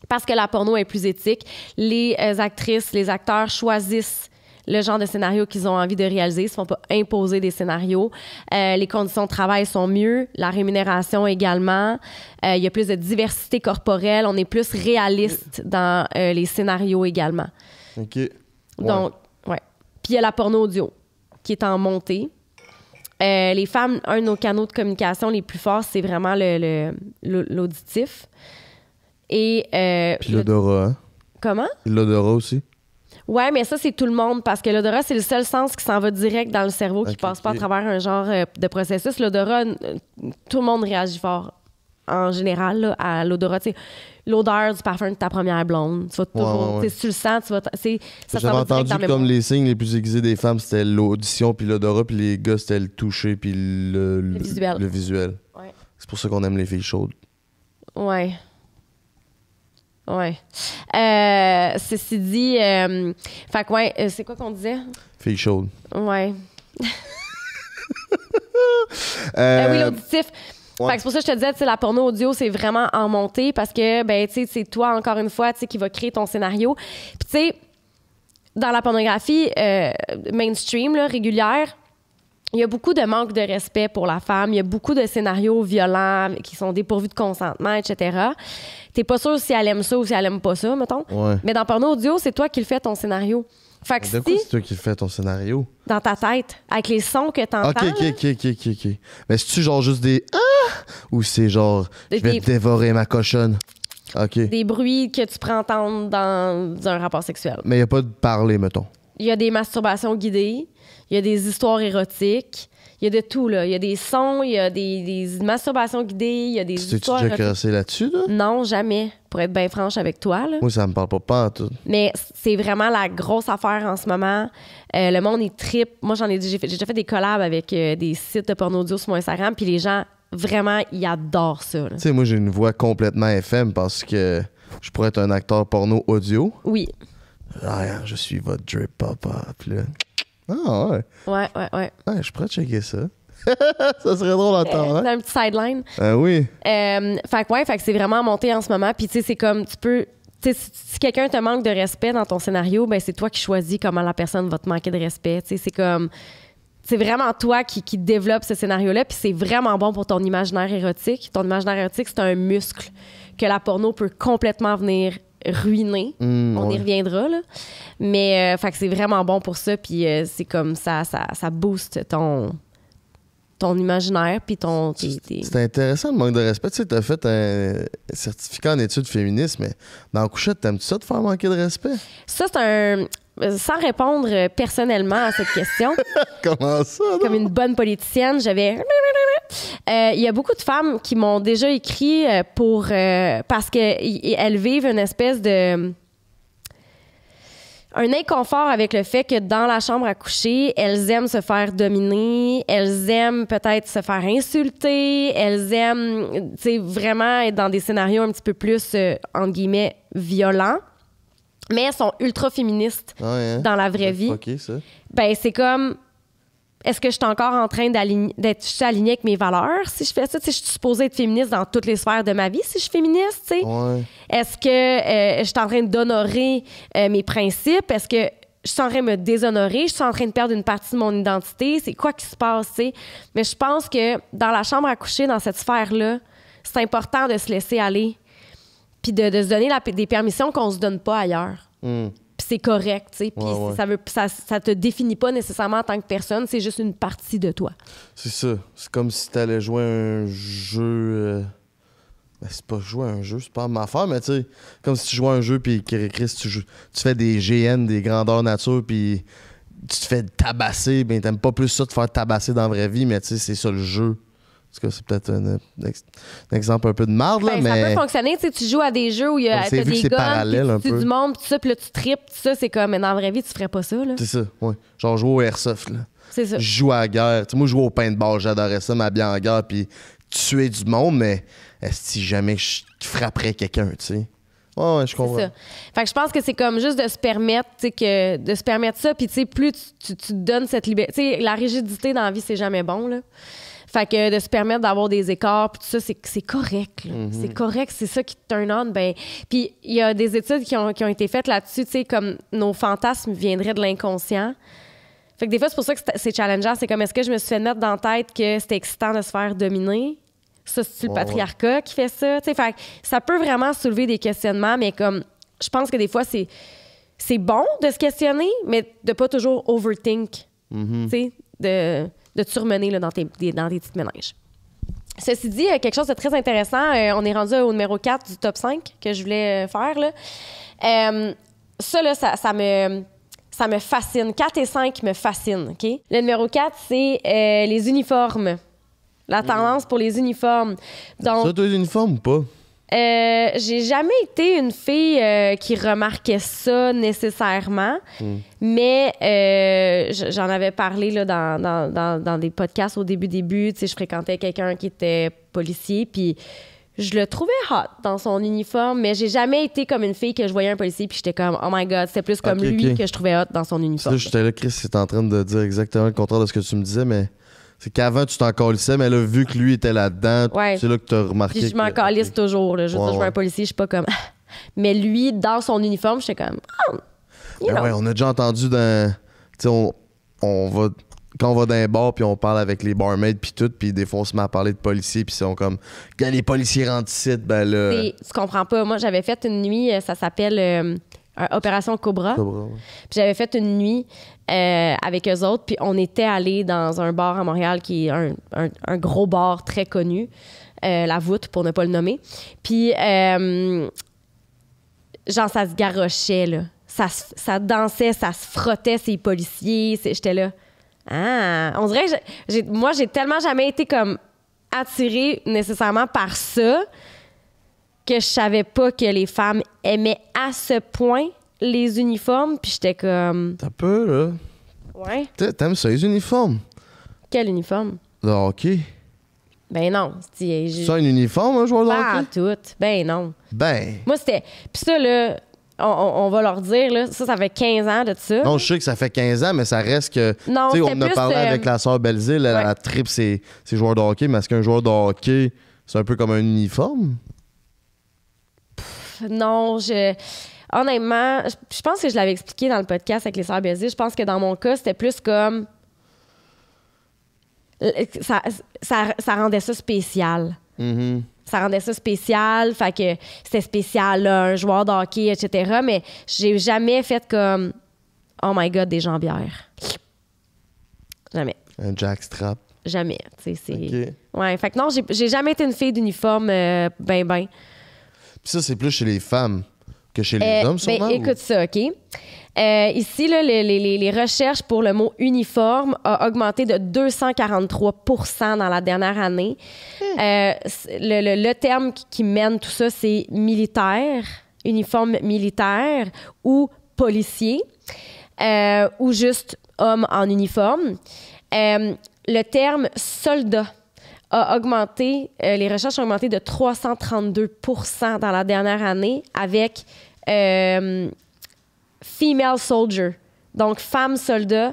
parce que la porno est plus éthique, les euh, actrices, les acteurs choisissent le genre de scénario qu'ils ont envie de réaliser. Ils se font pas imposer des scénarios. Euh, les conditions de travail sont mieux, la rémunération également. Euh, il y a plus de diversité corporelle. On est plus réaliste dans euh, les scénarios également. OK. Donc, ouais. Puis il y a la porno audio qui est en montée. les femmes, un de nos canaux de communication les plus forts, c'est vraiment l'auditif. Le, l'auditif. Et. Euh, Puis l'odorat. Hein? Comment? L'odorat aussi. Ouais, mais ça, c'est tout le monde parce que l'odorat, c'est le seul sens qui s'en va direct dans le cerveau, qui passe pas à travers un genre euh, de processus. L'odorat, euh, tout le monde réagit fort en général à l'odorat. L'odeur du parfum de ta première blonde. Tu vas tu le sens, tu J'avais entendu dans comme les signes les plus aiguisés des femmes, c'était l'audition puis l'odorat, puis les gars, c'était le toucher puis le, visuel. C'est pour ça qu'on aime les filles chaudes. Ouais. Ouais. Euh, ceci dit, euh, euh, c'est quoi qu'on disait? Fille chaude. Ouais. oui, l'auditif. c'est pour ça que je te disais, la porno audio, c'est vraiment en montée parce que, ben, tu sais, c'est toi, encore une fois, qui va créer ton scénario. Puis, tu sais, dans la pornographie mainstream, régulière, il y a beaucoup de manque de respect pour la femme, il y a beaucoup de scénarios violents qui sont dépourvus de consentement, etc. T'es pas sûr si elle aime ça ou si elle aime pas ça, mettons. Mais dans Porno Audio, c'est toi qui le fais ton scénario. Fait que de quoi c'est toi qui le fais ton scénario? Dans ta tête, avec les sons que t'entends. Ok, ok, ok, ok, ok. Mais c'est-tu genre juste des Ah! Ou c'est genre Je vais te dévorer ma cochonne? Ok. Des bruits que tu prends entendre dans un rapport sexuel. Mais il a pas de parler, mettons. Il y a des masturbations guidées il y a des histoires érotiques. Il y a de tout, là. Il y a des sons, il y a des, masturbations guidées, il y a des. Tu tes déjà cassé là-dessus, là? Non, jamais. Pour être bien franche avec toi, là. Moi, ça me parle pas, pas tout. Mais c'est vraiment la grosse affaire en ce moment. Euh, le monde est trip. Moi, j'en ai, j'ai, j'ai déjà fait des collabs avec euh, des sites de porno audio sur mon Instagram, puis les gens, vraiment, ils adorent ça. Tu sais, moi, j'ai une voix complètement FM parce que je pourrais être un acteur porno audio. Oui. Ah, je suis votre drip papa. Puis ah ouais. Ouais, ouais, ouais. je pourrais checker ça. ça serait drôle à temps. C'est hein? euh, un petit sideline. Ben oui. Euh, fait que ouais, fait que c'est vraiment monté en ce moment. Puis tu sais, c'est comme tu peux. si, si quelqu'un te manque de respect dans ton scénario, ben c'est toi qui choisis comment la personne va te manquer de respect. C'est comme c'est vraiment toi qui, qui développe ce scénario-là, puis c'est vraiment bon pour ton imaginaire érotique. Ton imaginaire érotique, c'est un muscle que la porno peut complètement venir ruiné. Mm, on y reviendra, là. Mais euh, c'est vraiment bon pour ça. Puis euh, c'est comme ça, ça, ça booste ton, ton imaginaire puis ton... C'est intéressant le manque de respect. Tu sais, t'as fait un certificat en études féministes, mais dans la couchette, t'aimes-tu ça de faire manquer de respect? Ça, c'est un... Euh, sans répondre personnellement à cette question... Comment ça? Comme une bonne politicienne, j'avais... Euh, il y a beaucoup de femmes qui m'ont déjà écrit euh, pour euh, parce qu'elles vivent une espèce de un inconfort avec le fait que dans la chambre à coucher, elles aiment se faire dominer, elles aiment peut-être se faire insulter, elles aiment vraiment être dans des scénarios un petit peu plus, en entre guillemets, violents. Mais elles sont ultra féministes ah hein? dans la vraie vie. ça. Ben, c'est comme est-ce que je suis encore en train d'être alignée avec mes valeurs si je fais ça? Je suis supposée être féministe dans toutes les sphères de ma vie si je suis féministe. Ouais. Est-ce que euh, je suis en train d'honorer euh, mes principes? Est-ce que je suis en train de me déshonorer? Je suis en train de perdre une partie de mon identité? C'est quoi qui se passe? Mais je pense que dans la chambre à coucher, dans cette sphère-là, c'est important de se laisser aller puis de, se donner des permissions qu'on ne se donne pas ailleurs. Hmm c'est correct, tu sais. Puis ça, ça, te définit pas nécessairement en tant que personne, c'est juste une partie de toi. C'est ça. C'est comme si tu allais jouer un jeu. Euh, ben, c'est pas jouer un jeu, c'est pas ma affaire, mais tu sais, comme si tu jouais un jeu, puis Chris, tu, tu fais des GN, des grandeurs nature, puis tu te fais tabasser, ben t'aimes pas plus ça te faire tabasser dans la vraie vie, mais tu sais, c'est ça le jeu. Parce que c'est peut-être un, exemple un peu de marde, là, mais... Ben, ça peut fonctionner, tu sais, tu joues à des jeux où il y a des gars, tu tues du monde, puis ça, tu tripes, ça, c'est comme, mais dans la vraie vie, tu ferais pas ça, là. C'est ça, oui. Genre, jouer au Airsoft, là. C'est ça. Jouer à guerre. Tu sais, moi, je joue au paintball, j'adorais ça, m'habiller en guerre, puis tuer du monde, mais si jamais je frapperais quelqu'un, tu sais. Ouais, ouais, je comprends. Ça. Fait que je pense que c'est comme juste de se permettre, que de se permettre ça, puis tu sais, plus tu, te donnes cette liberté, la rigidité dans la vie, c'est jamais bon, là. Fait que de se permettre d'avoir des écarts, tout ça, c'est correct. Mhm. C'est correct, c'est ça qui te turn on. Ben. Puis il y a des études qui ont, qui ont été faites là-dessus, tu sais, comme nos fantasmes viendraient de l'inconscient. Fait que des fois, c'est pour ça que c'est challengeant. C'est comme, est-ce que je me suis fait mettre dans la tête que c'était excitant de se faire dominer? Ça, c'est le patriarcat qui fait ça. Fait fait, ça peut vraiment soulever des questionnements, mais comme je pense que des fois, c'est, c'est bon de se questionner, mais de pas toujours overthink. Mhm. tu sais, de, de te surmener là, dans, tes, des, dans tes petites ménages. Ceci dit, euh, quelque chose de très intéressant, euh, on est rendu au numéro 4 du top 5 que je voulais euh, faire. Là. ça, ça, me, ça me fascine. 4 et 5 me fascinent. Le numéro 4, c'est les uniformes. La tendance hmm. pour les uniformes. Donc, ça, toi, uniformes ou pas? Euh, j'ai jamais été une fille euh, qui remarquait ça nécessairement, hmm. mais euh, j'en avais parlé là, dans, des podcasts au début, début. je fréquentais quelqu'un qui était policier, puis je le trouvais hot dans son uniforme, mais j'ai jamais été comme une fille que je voyais un policier puis j'étais comme oh my god, c'est plus comme lui que je trouvais hot dans son uniforme. J'étais là, Chris, c'est en train de dire exactement le contraire de ce que tu me disais, mais c'est qu'avant, tu t'en calissais, mais là, vu que lui était là-dedans, c'est là que tu as remarqué. je m'en calisse toujours. Là. Je je vois un policier, je suis pas comme. mais lui, dans son uniforme, j'étais comme. Oh, ben ouais, on a déjà entendu dans. Tu sais, on, va quand on va dans un bar puis on parle avec les barmaids puis tout puis des fois on se met à parler de policiers puis ils sont comme quand les policiers rentrent ici ben là tu comprends pas moi j'avais fait une nuit euh, ça s'appelle euh, Opération Cobra. Puis j'avais fait une nuit euh, avec eux autres, puis on était allé dans un bar à Montréal qui est un, gros bar très connu, euh, La Voûte pour ne pas le nommer. Puis, euh, genre, ça se garochait, là. Ça, ça dansait, ça se frottait, ces policiers. J'étais là. Ah, on dirait, que moi, j'ai tellement jamais été comme attirée nécessairement par ça que je savais pas que les femmes aimaient à ce point les uniformes. Puis j'étais comme. T'as peu, là? Ouais. T'aimes ça, les uniformes? Quel uniforme? Le hockey. Ben non. C'est ça un uniforme, un joueur de Pas tout. Ben non. Ben. Moi, c'était. Puis ça, là. On, va leur dire, là, ça, ça fait 15 ans de ça. Non, je sais que ça fait 15 ans, mais ça reste que. Non, on a parlé euh, avec la sœur Belzile, elle la, la trip, c'est joueur de hockey, mais est-ce qu'un joueur de hockey, c'est un peu comme un uniforme? non, je honnêtement, je, pense que je l'avais expliqué dans le podcast avec les sœurs je pense que dans mon cas, c'était plus comme ça, ça, rendait ça spécial. Mm-hmm. ça rendait ça spécial. Fait que c'était spécial, un joueur de etc. Mais j'ai jamais fait comme Oh my God, des jambières. Jamais. Un jackstrap. Jamais. Tu sais, c'est. Ouais, fait que non, j'ai jamais été une fille d'uniforme, euh, ben, ben ça, c'est plus chez les femmes que chez les euh, hommes, ben, sûrement. Ben, écoute ça, OK? Euh, ici, les, recherches pour le mot uniforme ont augmenté de 243 dans la dernière année. Hmm. Euh, le, terme qui, mène tout ça, c'est militaire, uniforme militaire ou policier, ou juste homme en uniforme. le terme soldat a augmenté, euh, les recherches ont augmenté de 332 dans la dernière année avec euh, female soldier, donc femmes soldats,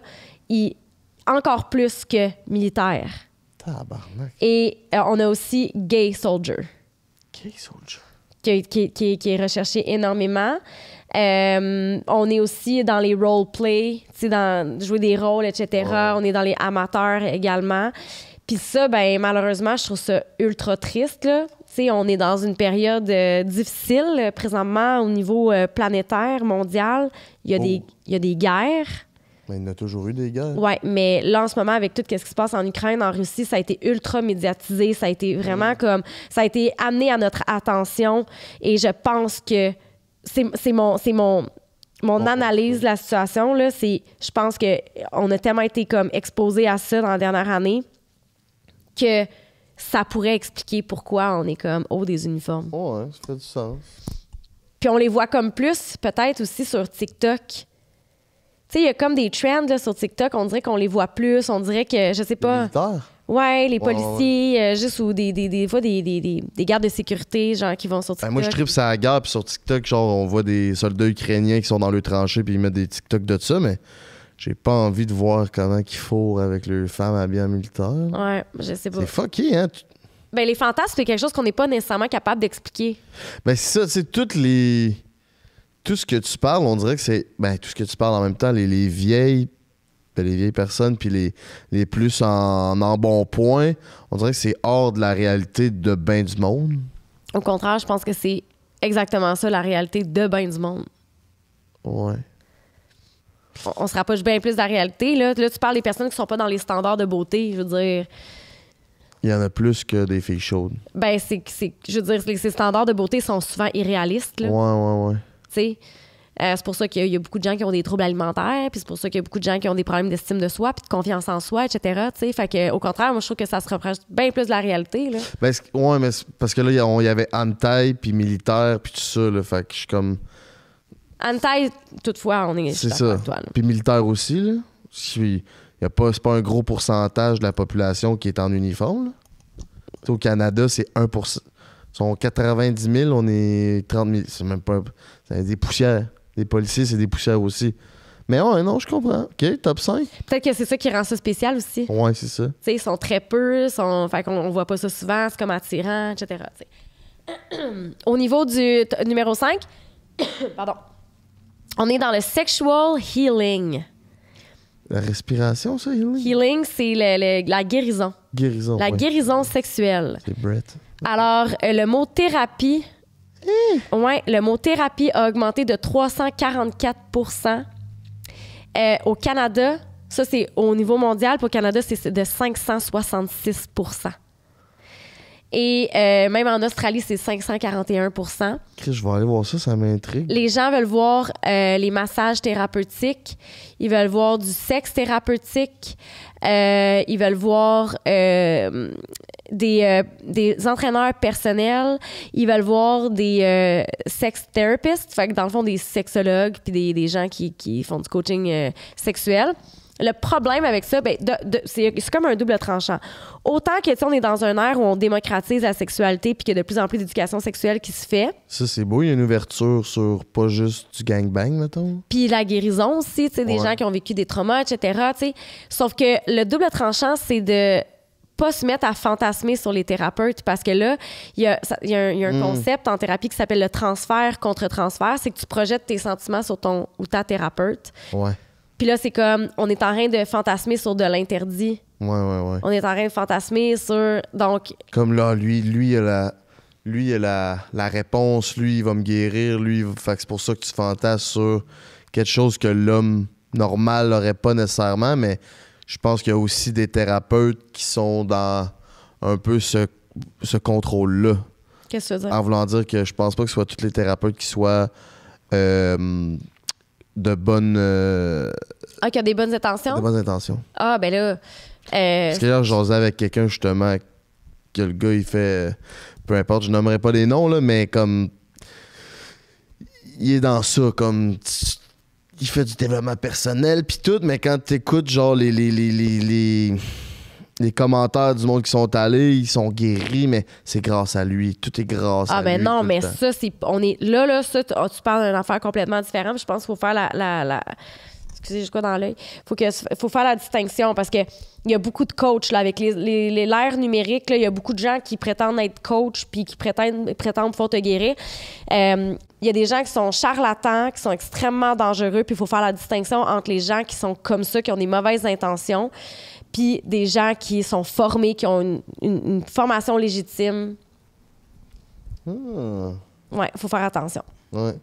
encore plus que militaire Tabarnak. Et euh, on a aussi gay soldier. Gay soldier. Qui, est recherché énormément. on est aussi dans les role play, dans jouer des rôles, etc. On est dans les amateurs également. Puis ça, ben malheureusement, je trouve ça ultra triste. Là. sais, on est dans une période euh, difficile euh, présentement au niveau euh, planétaire, mondial. Il y, a des, oh. il y a des guerres. Mais il y en a toujours eu des guerres. Oui, mais là, en ce moment, avec tout ce qui se passe en Ukraine, en Russie, ça a été ultra médiatisé. Ça a été vraiment comme. Ça a été amené à notre attention. Et je pense que c'est mon. mon mon analyse de la situation, là, je pense qu'on a tellement été comme exposé à ça dans la dernière année que ça pourrait expliquer pourquoi on est comme haut oh, des uniformes. Oh ouais, ça fait du sens. Puis on les voit comme plus peut-être aussi sur TikTok. Tu sais, il y a comme des trends là, sur TikTok, on dirait qu'on les voit plus, on dirait que je sais pas. Les ouais, les policiers, euh, juste ou des, des, des fois des, des, gardes de sécurité, genre qui vont sur TikTok. Ben, moi, je tripe ça à sur TikTok, genre, on voit des soldats ukrainiens qui sont dans le tranché puis ils mettent des TikTok de ça, mais j'ai pas envie de voir comment qu'il faut avec les femmes à bien militaire. Ouais, je sais pas. C'est fucké, hein? Ben, les fantasmes, c'est quelque chose qu'on n'est pas nécessairement capable d'expliquer. Ben, c'est ça, c'est toutes les. Tout ce que tu parles, on dirait que c'est. Ben, tout ce que tu parles en même temps, les, vieilles. Ben, les vieilles personnes, puis les, les plus en, en bon point, on dirait que c'est hors de la réalité de bain du monde. Au contraire, je pense que c'est exactement ça, la réalité de bain du monde. Ouais on, se rapproche bien plus de la réalité. Là. là, tu parles des personnes qui sont pas dans les standards de beauté, je veux dire. Il y en a plus que des filles chaudes. Ben, c'est, c'est je veux dire, les, ces standards de beauté sont souvent irréalistes. Là. Ouais, ouais, ouais. Tu sais, euh, c'est pour ça qu'il y, a beaucoup de gens qui ont des troubles alimentaires, puis c'est pour ça qu'il y a beaucoup de gens qui ont des problèmes d'estime de soi, puis de confiance en soi, etc. T'sais. Fait que, au contraire, moi, je trouve que ça se rapproche bien plus de la réalité. Là. Ben, ouais, mais parce que là, il y avait taille puis militaire, puis tout ça. Là, fait que je suis comme taille, toutefois, on est. C'est ça. Puis militaire aussi, là. Suis... a pas, c'est pas un gros pourcentage de la population qui est en uniforme. Au Canada, c'est 1 sont 90 000, on est 30 000. C'est même pas. C'est des poussières. Les policiers, c'est des poussières aussi. Mais ouais, non, je comprends. OK, top 5. Peut-être que c'est ça qui rend ça spécial aussi. Ouais, c'est ça. ils sont très peu, sont... fait qu'on voit pas ça souvent, c'est comme attirant, etc. Au niveau du numéro 5, pardon, on est dans le sexual healing. La respiration, ça, healing? Healing, c'est la guérison. Guérison. La guérison sexuelle. C'est Brett. Alors, euh, le mot thérapie. Eh! Ouais, le mot thérapie a augmenté de 344 euh, Au Canada, ça, c'est au niveau mondial. Pour le Canada, c'est de 566 et euh, même en Australie, c'est 541 Chris, je vais aller voir ça, ça m'intrigue. Les gens veulent voir euh, les massages thérapeutiques, ils veulent voir du sexe thérapeutique, euh, ils veulent voir euh, des, des entraîneurs personnels, ils veulent voir des sex therapists, fait que dans le fond, des sexologues puis des, des gens qui, qui, font du coaching sexuel. Le problème avec ça, ben, c'est comme un double tranchant. Autant que on est dans un air où on démocratise la sexualité puis qu'il y a de plus en plus d'éducation sexuelle qui se fait. Ça, c'est beau. Il y a une ouverture sur pas juste du gangbang, mettons. Puis la guérison aussi, tu sais, des gens qui ont vécu des traumas, etc. Sauf que le double tranchant, c'est de pas se mettre à fantasmer sur les thérapeutes parce que là, il y a, un, hmm. concept en thérapie qui s'appelle le transfert contre transfert. C'est que tu projettes tes sentiments sur ton ou ta thérapeute. Ouais. Puis là, c'est comme, on est en train de fantasmer sur de l'interdit. Ouais, ouais, ouais. On est en train de fantasmer sur. Donc. Comme là, lui, lui, il a la. Lui, il a la, réponse, lui, il va me guérir, lui, fait c'est pour ça que tu fantasmes sur quelque chose que l'homme normal n'aurait pas nécessairement, mais je pense qu'il y a aussi des thérapeutes qui sont dans un peu ce, ce contrôle-là. Qu'est-ce que tu veux dire? En voulant dire que je pense pas que ce soit tous les thérapeutes qui soient euh, de bonnes. Euh, ah, qui a des bonnes intentions? Des bonnes intentions. Ah, ben là. Euh, Parce que là, j'osais avec quelqu'un, justement, que le gars, il fait. Euh, peu importe, je nommerai pas les noms, là, mais comme. Il est dans ça, comme. Il fait du développement personnel, puis tout, mais quand t'écoutes, genre, les les commentaires du monde qui sont allés, ils sont guéris, mais c'est grâce à lui. Tout est grâce ah, à ben lui. Ah, mais non, mais ça, c'est. On est, là, là, ça, oh, tu, parles d'une affaire complètement différente. Je pense qu'il faut faire la. la, excusez, j'ai quoi dans l'œil? Faut faut faire la distinction parce que il y a beaucoup de coachs là avec les les l'ère numérique il y a beaucoup de gens qui prétendent être coach puis qui prétendent prétendent faut te guérir. Euh, il y a des gens qui sont charlatans, qui sont extrêmement dangereux, puis il faut faire la distinction entre les gens qui sont comme ça, qui ont des mauvaises intentions, puis des gens qui sont formés, qui ont une, formation légitime. Oui, hmm. Ouais, faut faire attention. Ouais.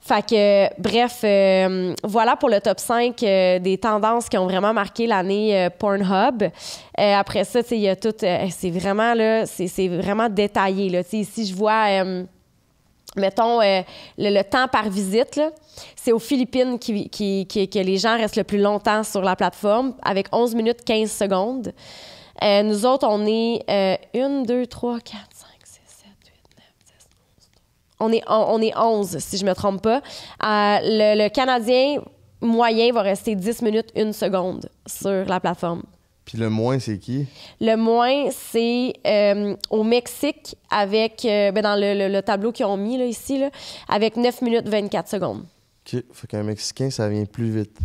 Fait que, bref, euh, voilà pour le top 5 euh, des tendances qui ont vraiment marqué l'année euh, Pornhub. après ça, il y a tout. c'est vraiment, là, c'est vraiment détaillé. Là. si je vois mettons, euh, le, temps par visite, c'est aux Philippines qui, qui, qui, que les gens restent le plus longtemps sur la plateforme, avec 11 minutes 15 secondes. Euh, nous autres, on est 1, 2, 3, 4, 5, 6, 7, 8, 9, 10, 11, On est, on, est 11, si je ne me trompe pas. Euh, le, le Canadien moyen va rester 10 minutes 1 seconde sur la plateforme le moins, c'est qui? Le moins, c'est euh, au Mexique, avec euh, ben, dans le, tableau qu'ils ont mis là, ici, là, avec 9 minutes 24 secondes. OK. Fait qu'un Mexicain, ça vient plus vite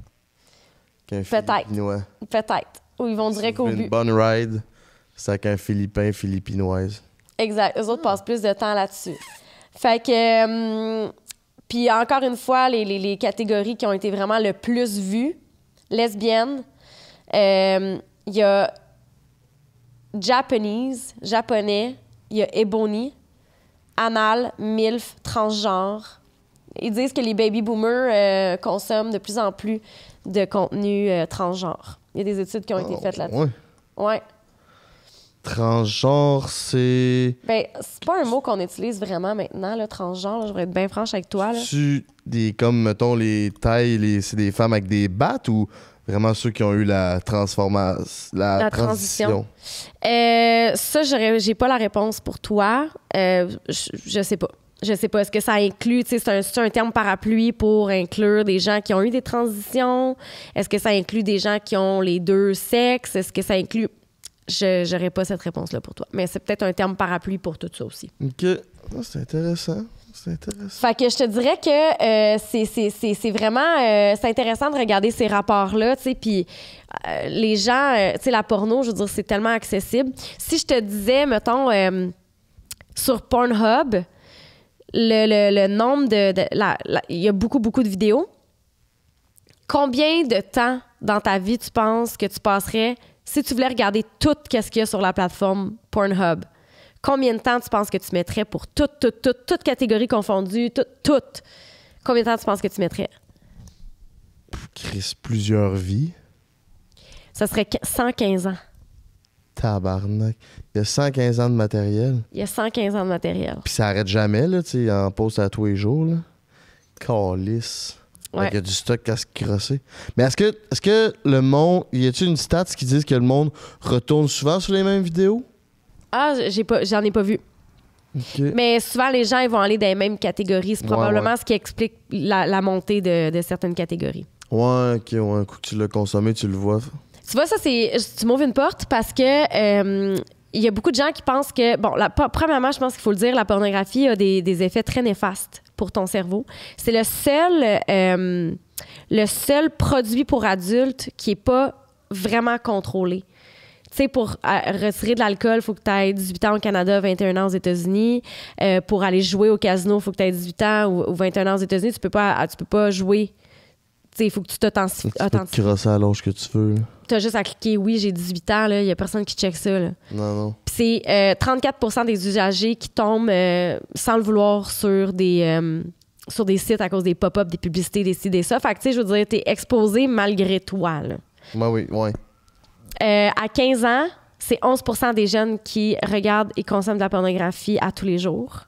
qu'un Philippinois. Peut-être. Ou ils vont dire qu'au but. Une bonne ride, c'est avec Philippin, Philippinoise. Exact. Eux autres passent plus de temps là-dessus. Fait que. Euh, puis encore une fois, les, les, catégories qui ont été vraiment le plus vues lesbiennes il y a Japanese, japonais, il y a Ebony, anal, MILF, transgenre. Ils disent que les baby boomers euh, consomment de plus en plus de contenu euh, transgenre. Il y a des études qui ont été ah, faites là-dessus. Ouais. Transgenre, c'est. Ben, c'est pas un mot qu'on utilise vraiment maintenant, le transgenre. je voudrais être bien franche avec toi. Là. Tu des, comme, mettons, les tailles, c'est des femmes avec des battes ou vraiment ceux qui ont eu la, transformation la, transition. Euh, ça, j'ai pas la réponse pour toi. Euh, je, sais pas. Je sais pas. Est-ce que ça inclut, c'est un, un, terme parapluie pour inclure des gens qui ont eu des transitions? Est-ce que ça inclut des gens qui ont les deux sexes? Est-ce que ça inclut. Je n'aurais pas cette réponse-là pour toi. Mais c'est peut-être un terme parapluie pour tout ça aussi. OK. Ah, c'est intéressant. Fait que je te dirais que euh, c'est vraiment euh, intéressant de regarder ces rapports-là, tu sais, puis euh, les gens, tu sais, la porno, je veux dire, c'est tellement accessible. Si je te disais, mettons, sur Pornhub, le, le, nombre de... il y a beaucoup, beaucoup de vidéos. Combien de temps dans ta vie tu penses que tu passerais si tu voulais regarder tout ce qu'il y a sur la plateforme Pornhub? Combien de temps tu penses que tu mettrais pour toute, toute, toute, toute catégorie confondue, toute, toute? Combien de temps tu penses que tu mettrais? Chris, plusieurs vies. Ça serait 115 ans. Tabarnak. Il y a 115 ans de matériel. Il y a 115 ans de matériel. Puis ça arrête jamais, là, tu sais, en poste à tous les jours, là. Calice. Ouais. Il y a du stock à se crosser. Mais est-ce que, est-ce que le monde. Y a-t-il une stats qui dit que le monde retourne souvent sur les mêmes vidéos? Ah, j'en ai pas vu. Mais souvent, les gens ils vont aller dans les mêmes catégories. C'est probablement ce qui explique la, montée de, certaines catégories. Ouais, ok, Un coup que tu l'as consommé, tu le vois. Tu vois, ça, c'est. Tu m'ouvres une porte parce que. Euh, il y a beaucoup de gens qui pensent que, bon, la, premièrement, je pense qu'il faut le dire, la pornographie a des, effets très néfastes pour ton cerveau. C'est le seul, euh, le seul produit pour adultes qui est pas vraiment contrôlé pour euh, retirer de l'alcool, il faut que tu aies 18 ans au Canada, 21 ans aux États-Unis. Euh, pour aller jouer au casino, il faut que tu aies 18 ans ou, 21 ans aux États-Unis. Tu peux pas, euh, tu peux pas jouer. Il faut que tu t'authentifies. Tu te à que tu veux. Tu as juste à cliquer oui, j'ai 18 ans, il n'y a personne qui check ça. Non, non. c'est 34 des usagers qui tombent sans le vouloir sur des, sur des sites à cause des pop ups des publicités, des sites. des ça. Fait que, tu sais, je veux dire, t'es exposé malgré toi, là. Ben oui, euh, à 15 ans, c'est 11 des jeunes qui regardent et consomment de la pornographie à tous les jours.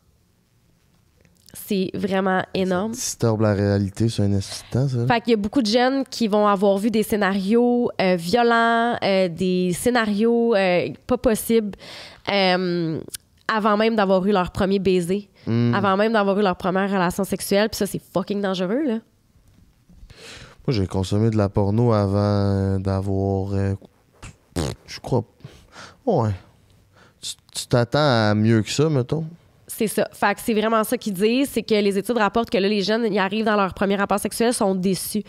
C'est vraiment énorme. Ça disturbe la réalité sur un instant, ça. Fait qu'il y a beaucoup de jeunes qui vont avoir vu des scénarios euh, violents, euh, des scénarios pas possibles avant même d'avoir eu leur premier baiser, hmm. avant même d'avoir eu leur première relation sexuelle. Puis ça, c'est fucking dangereux, là. Moi, j'ai consommé de la porno avant d'avoir je crois. Ouais. Tu t'attends à mieux que ça, mettons? C'est ça. Fait que c'est vraiment ça qu'ils disent, c'est que les études rapportent que là, les jeunes, ils arrivent dans leur premier rapport sexuel, sont déçus. Tu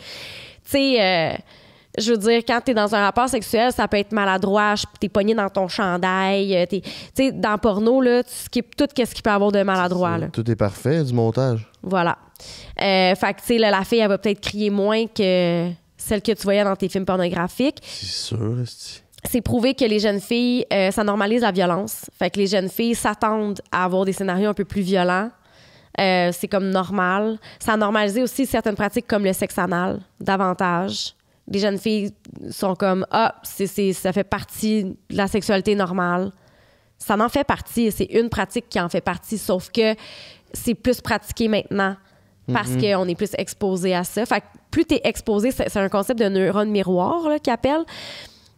sais, euh, je veux dire, quand t'es dans un rapport sexuel, ça peut être maladroit, t'es pogné dans ton chandail, euh, tu sais, dans porno, là, tu skippes tout quest ce qui peut avoir de maladroit. Tout est parfait, du montage. Voilà. Euh, fait que, tu sais, la fille, elle va peut-être crier moins que celle que tu voyais dans tes films pornographiques. C'est sûr, c'est c'est prouvé que les jeunes filles, euh, ça normalise la violence. Fait que les jeunes filles s'attendent à avoir des scénarios un peu plus violents. Euh, c'est comme normal. Ça a normalisé aussi certaines pratiques comme le sexe anal, davantage. Les jeunes filles sont comme Ah, ça fait partie de la sexualité normale. Ça en fait partie. C'est une pratique qui en fait partie, sauf que c'est plus pratiqué maintenant parce que mm-hmm. on qu'on est plus exposé à ça. Fait que plus tu exposé, c'est un concept de neurone miroir qui appelle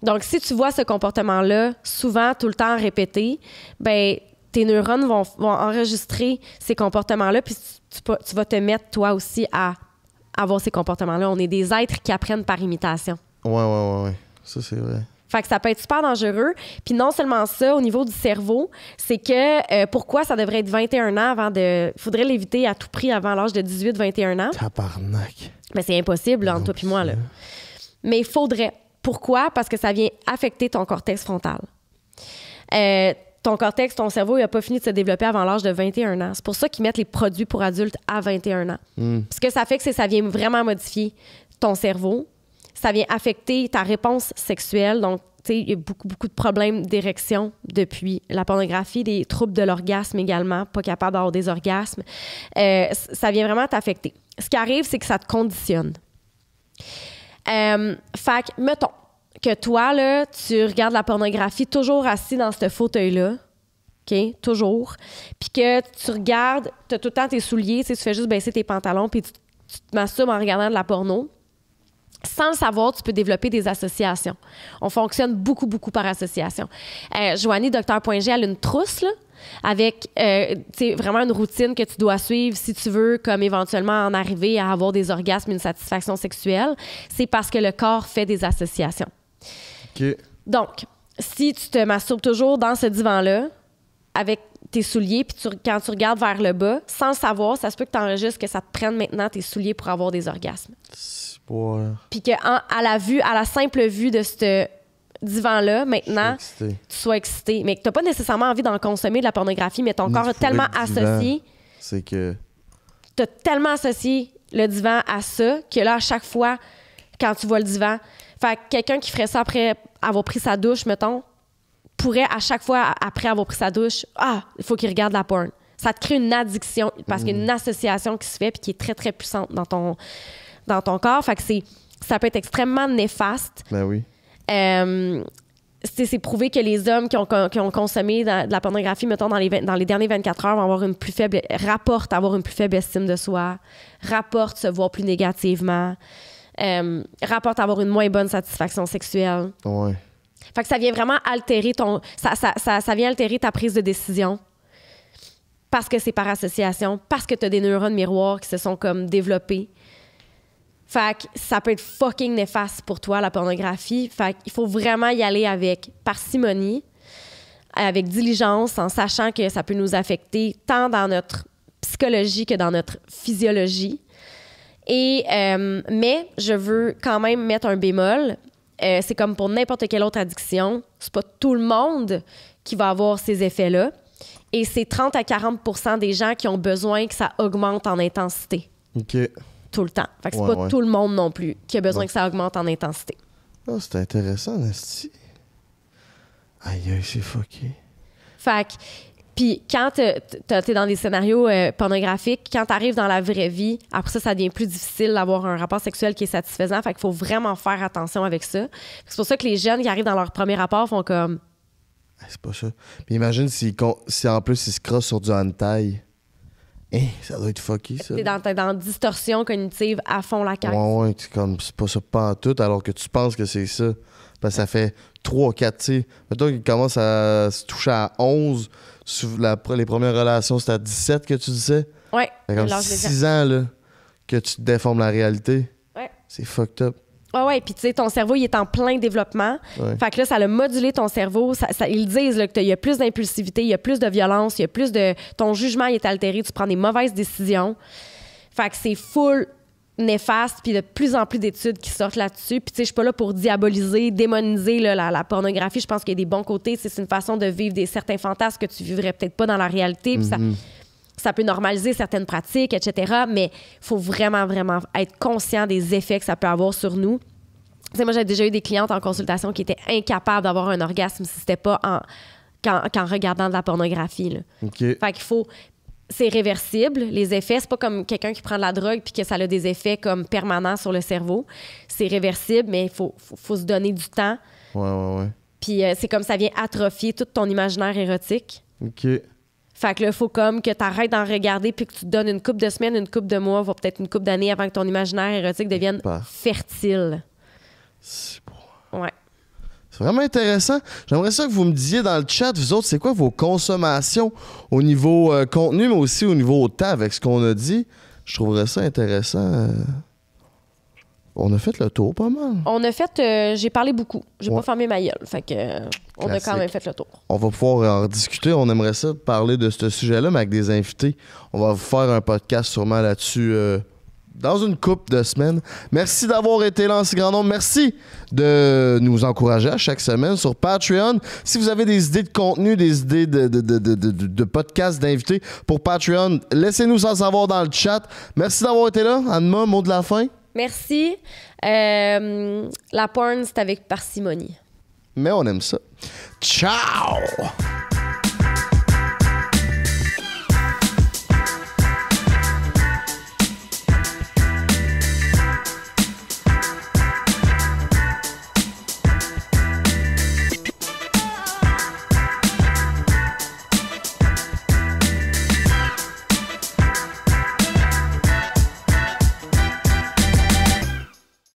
donc, si tu vois ce comportement-là souvent, tout le temps répété, ben tes neurones vont, enregistrer ces comportements-là, puis tu, vas te mettre toi aussi à avoir ces comportements-là. On est des êtres qui apprennent par imitation. Ouais, ouais, ouais, ouais. Ça, c'est vrai. Fait que ça peut être super dangereux. Puis non seulement ça, au niveau du cerveau, c'est que euh, pourquoi ça devrait être 21 ans avant de. Faudrait l'éviter à tout prix avant l'âge de 18-21 ans. Tabarnak. Mais c'est impossible, entre toi et moi, là. Mais il faudrait. Pourquoi? Parce que ça vient affecter ton cortex frontal. Euh, ton cortex, ton cerveau, il n'a pas fini de se développer avant l'âge de 21 ans. C'est pour ça qu'ils mettent les produits pour adultes à 21 ans. Hmm. Ce que ça fait, c'est que ça vient vraiment modifier ton cerveau. Ça vient affecter ta réponse sexuelle. Donc, tu sais, il y a beaucoup, beaucoup de problèmes d'érection depuis la pornographie, des troubles de l'orgasme également, pas capable d'avoir des orgasmes. Euh, ça vient vraiment t'affecter. Ce qui arrive, c'est que ça te conditionne. Euh, fait mettons, que toi, là, tu regardes la pornographie toujours assis dans ce fauteuil-là. OK? Toujours. Puis que tu regardes, tu as tout le temps tes souliers, tu fais juste baisser tes pantalons, puis tu, te masturbes en regardant de la porno. Sans le savoir, tu peux développer des associations. On fonctionne beaucoup, beaucoup par association. Euh, Joanie, docteur.g, elle a une trousse, là, avec c'est euh, vraiment une routine que tu dois suivre si tu veux comme éventuellement en arriver à avoir des orgasmes, une satisfaction sexuelle, c'est parce que le corps fait des associations. Donc, si tu te masturbes toujours dans ce divan-là, avec tes souliers, puis quand tu regardes vers le bas, sans le savoir, ça se peut que tu enregistres que ça te prenne maintenant tes souliers pour avoir des orgasmes. Euh, puis que la vue, à la simple vue de ce divan-là, maintenant, tu sois excité. Mais que tu pas nécessairement envie d'en consommer de la pornographie, mais ton corps est tellement associé. C'est que. Tu as tellement associé le divan à ça que là, à chaque fois, quand tu vois le divan, fait que quelqu'un qui ferait ça après avoir pris sa douche, mettons, pourrait à chaque fois après avoir pris sa douche, ah, il faut qu'il regarde la porn. Ça te crée une addiction parce qu'une qu'il y a une mm. association qui se fait puis qui est très très puissante dans ton dans ton corps. Fait que ça peut être extrêmement néfaste. Ben oui. Euh, c'est prouvé que les hommes qui ont, consommé de, la pornographie, mettons, dans les, dans les dernières 24 heures, vont avoir une plus faible, rapportent avoir une plus faible estime de soi, rapportent se voir plus négativement euh, rapporte avoir une moins bonne satisfaction sexuelle. Fait que ça vient vraiment altérer ton. Ça, ça, ça, vient altérer ta prise de décision. Parce que c'est par association, parce que tu as des neurones miroirs qui se sont comme développés. Fait que ça peut être fucking néfaste pour toi, la pornographie. Fait qu'il faut vraiment y aller avec parcimonie, avec diligence, en sachant que ça peut nous affecter tant dans notre psychologie que dans notre physiologie. Et, euh, mais je veux quand même mettre un bémol. Euh, c'est comme pour n'importe quelle autre addiction, c'est pas tout le monde qui va avoir ces effets-là. Et c'est 30 à 40 des gens qui ont besoin que ça augmente en intensité. OK. Tout le temps. Fait que c'est pas tout le monde non plus qui a besoin que ça augmente en intensité. Ah, c'est intéressant, Nasty. Aïe, aïe, c'est fucké. Puis quand euh, es dans des scénarios euh, pornographiques, quand t'arrives dans la vraie vie, après ça, ça devient plus difficile d'avoir un rapport sexuel qui est satisfaisant. Fait qu'il faut vraiment faire attention avec ça. C'est pour ça que les jeunes qui arrivent dans leur premier rapport font comme. C'est pas ça. Puis imagine si, en plus ils se crossent sur du hantai. Hey, hein, ça doit être fucky, ça. T'es dans, dans, distorsion cognitive à fond la carte. Ouais, ouais, c'est comme, c'est pas ça pas en tout, alors que tu penses que c'est ça. ça fait 3 4, tu sais. Mettons qu'ils commencent à se toucher à 11, les premières relations, c'était à 17 que tu disais? Ouais. C'est comme 6 ans, là, que tu déformes la réalité. Ouais. C'est fucked up. Oui, ouais. Puis, tu sais, ton cerveau, il est en plein développement. Fait que là, ça a modulé ton cerveau. Ça, ils disent là, qu'il y a plus d'impulsivité, il y a plus de violence, il y a plus de. Ton jugement, il est altéré, tu prends des mauvaises décisions. Fait que c'est full néfaste, puis de plus en plus d'études qui sortent là-dessus. Puis, tu sais, je suis pas là pour diaboliser, démoniser la, pornographie. Je pense qu'il y a des bons côtés. C'est une façon de vivre des certains fantasmes que tu vivrais peut-être pas dans la réalité. Puis ça, mm-hmm. ça peut normaliser certaines pratiques, etc. Mais il faut vraiment, vraiment être conscient des effets que ça peut avoir sur nous. Tu sais, moi, j'ai déjà eu des clientes en consultation qui étaient incapables d'avoir un orgasme si c'était pas en regardant de la pornographie. Là. qu'il faut c'est réversible. Les effets, c'est pas comme quelqu'un qui prend de la drogue puis que ça a des effets comme permanents sur le cerveau. C'est réversible, mais il faut, faut, se donner du temps. Ouais, ouais, ouais. Puis euh, c'est comme ça vient atrophier tout ton imaginaire érotique. OK. Fait que là, faut comme que tu arrêtes d'en regarder puis que tu te donnes une coupe de semaines, une coupe de mois, voire peut-être une coupe d'années avant que ton imaginaire érotique devienne fertile. C'est bon. Ouais. Vraiment intéressant. J'aimerais ça que vous me disiez dans le chat, vous autres, c'est quoi vos consommations au niveau euh, contenu, mais aussi au niveau temps avec ce qu'on a dit. Je trouverais ça intéressant. Euh. On a fait le tour pas mal. On a fait. Euh, j'ai parlé beaucoup. J'ai n'ai pas fermé ma gueule. Fait que, on a quand même fait le tour. On va pouvoir en discuter. On aimerait ça parler de ce sujet-là, mais avec des invités. On va vous faire un podcast sûrement là-dessus dans une coupe de semaines. Merci d'avoir été là en si grand nombre. Merci de nous encourager à chaque semaine sur Patreon. Si vous avez des idées de contenu, des idées de, de, de, podcasts, d'invités pour Patreon, laissez-nous en savoir dans le chat. Merci d'avoir été là. Anne-Ma, mot de la fin. Merci. Euh, la porn, c'est avec parcimonie. Mais on aime ça. Ciao!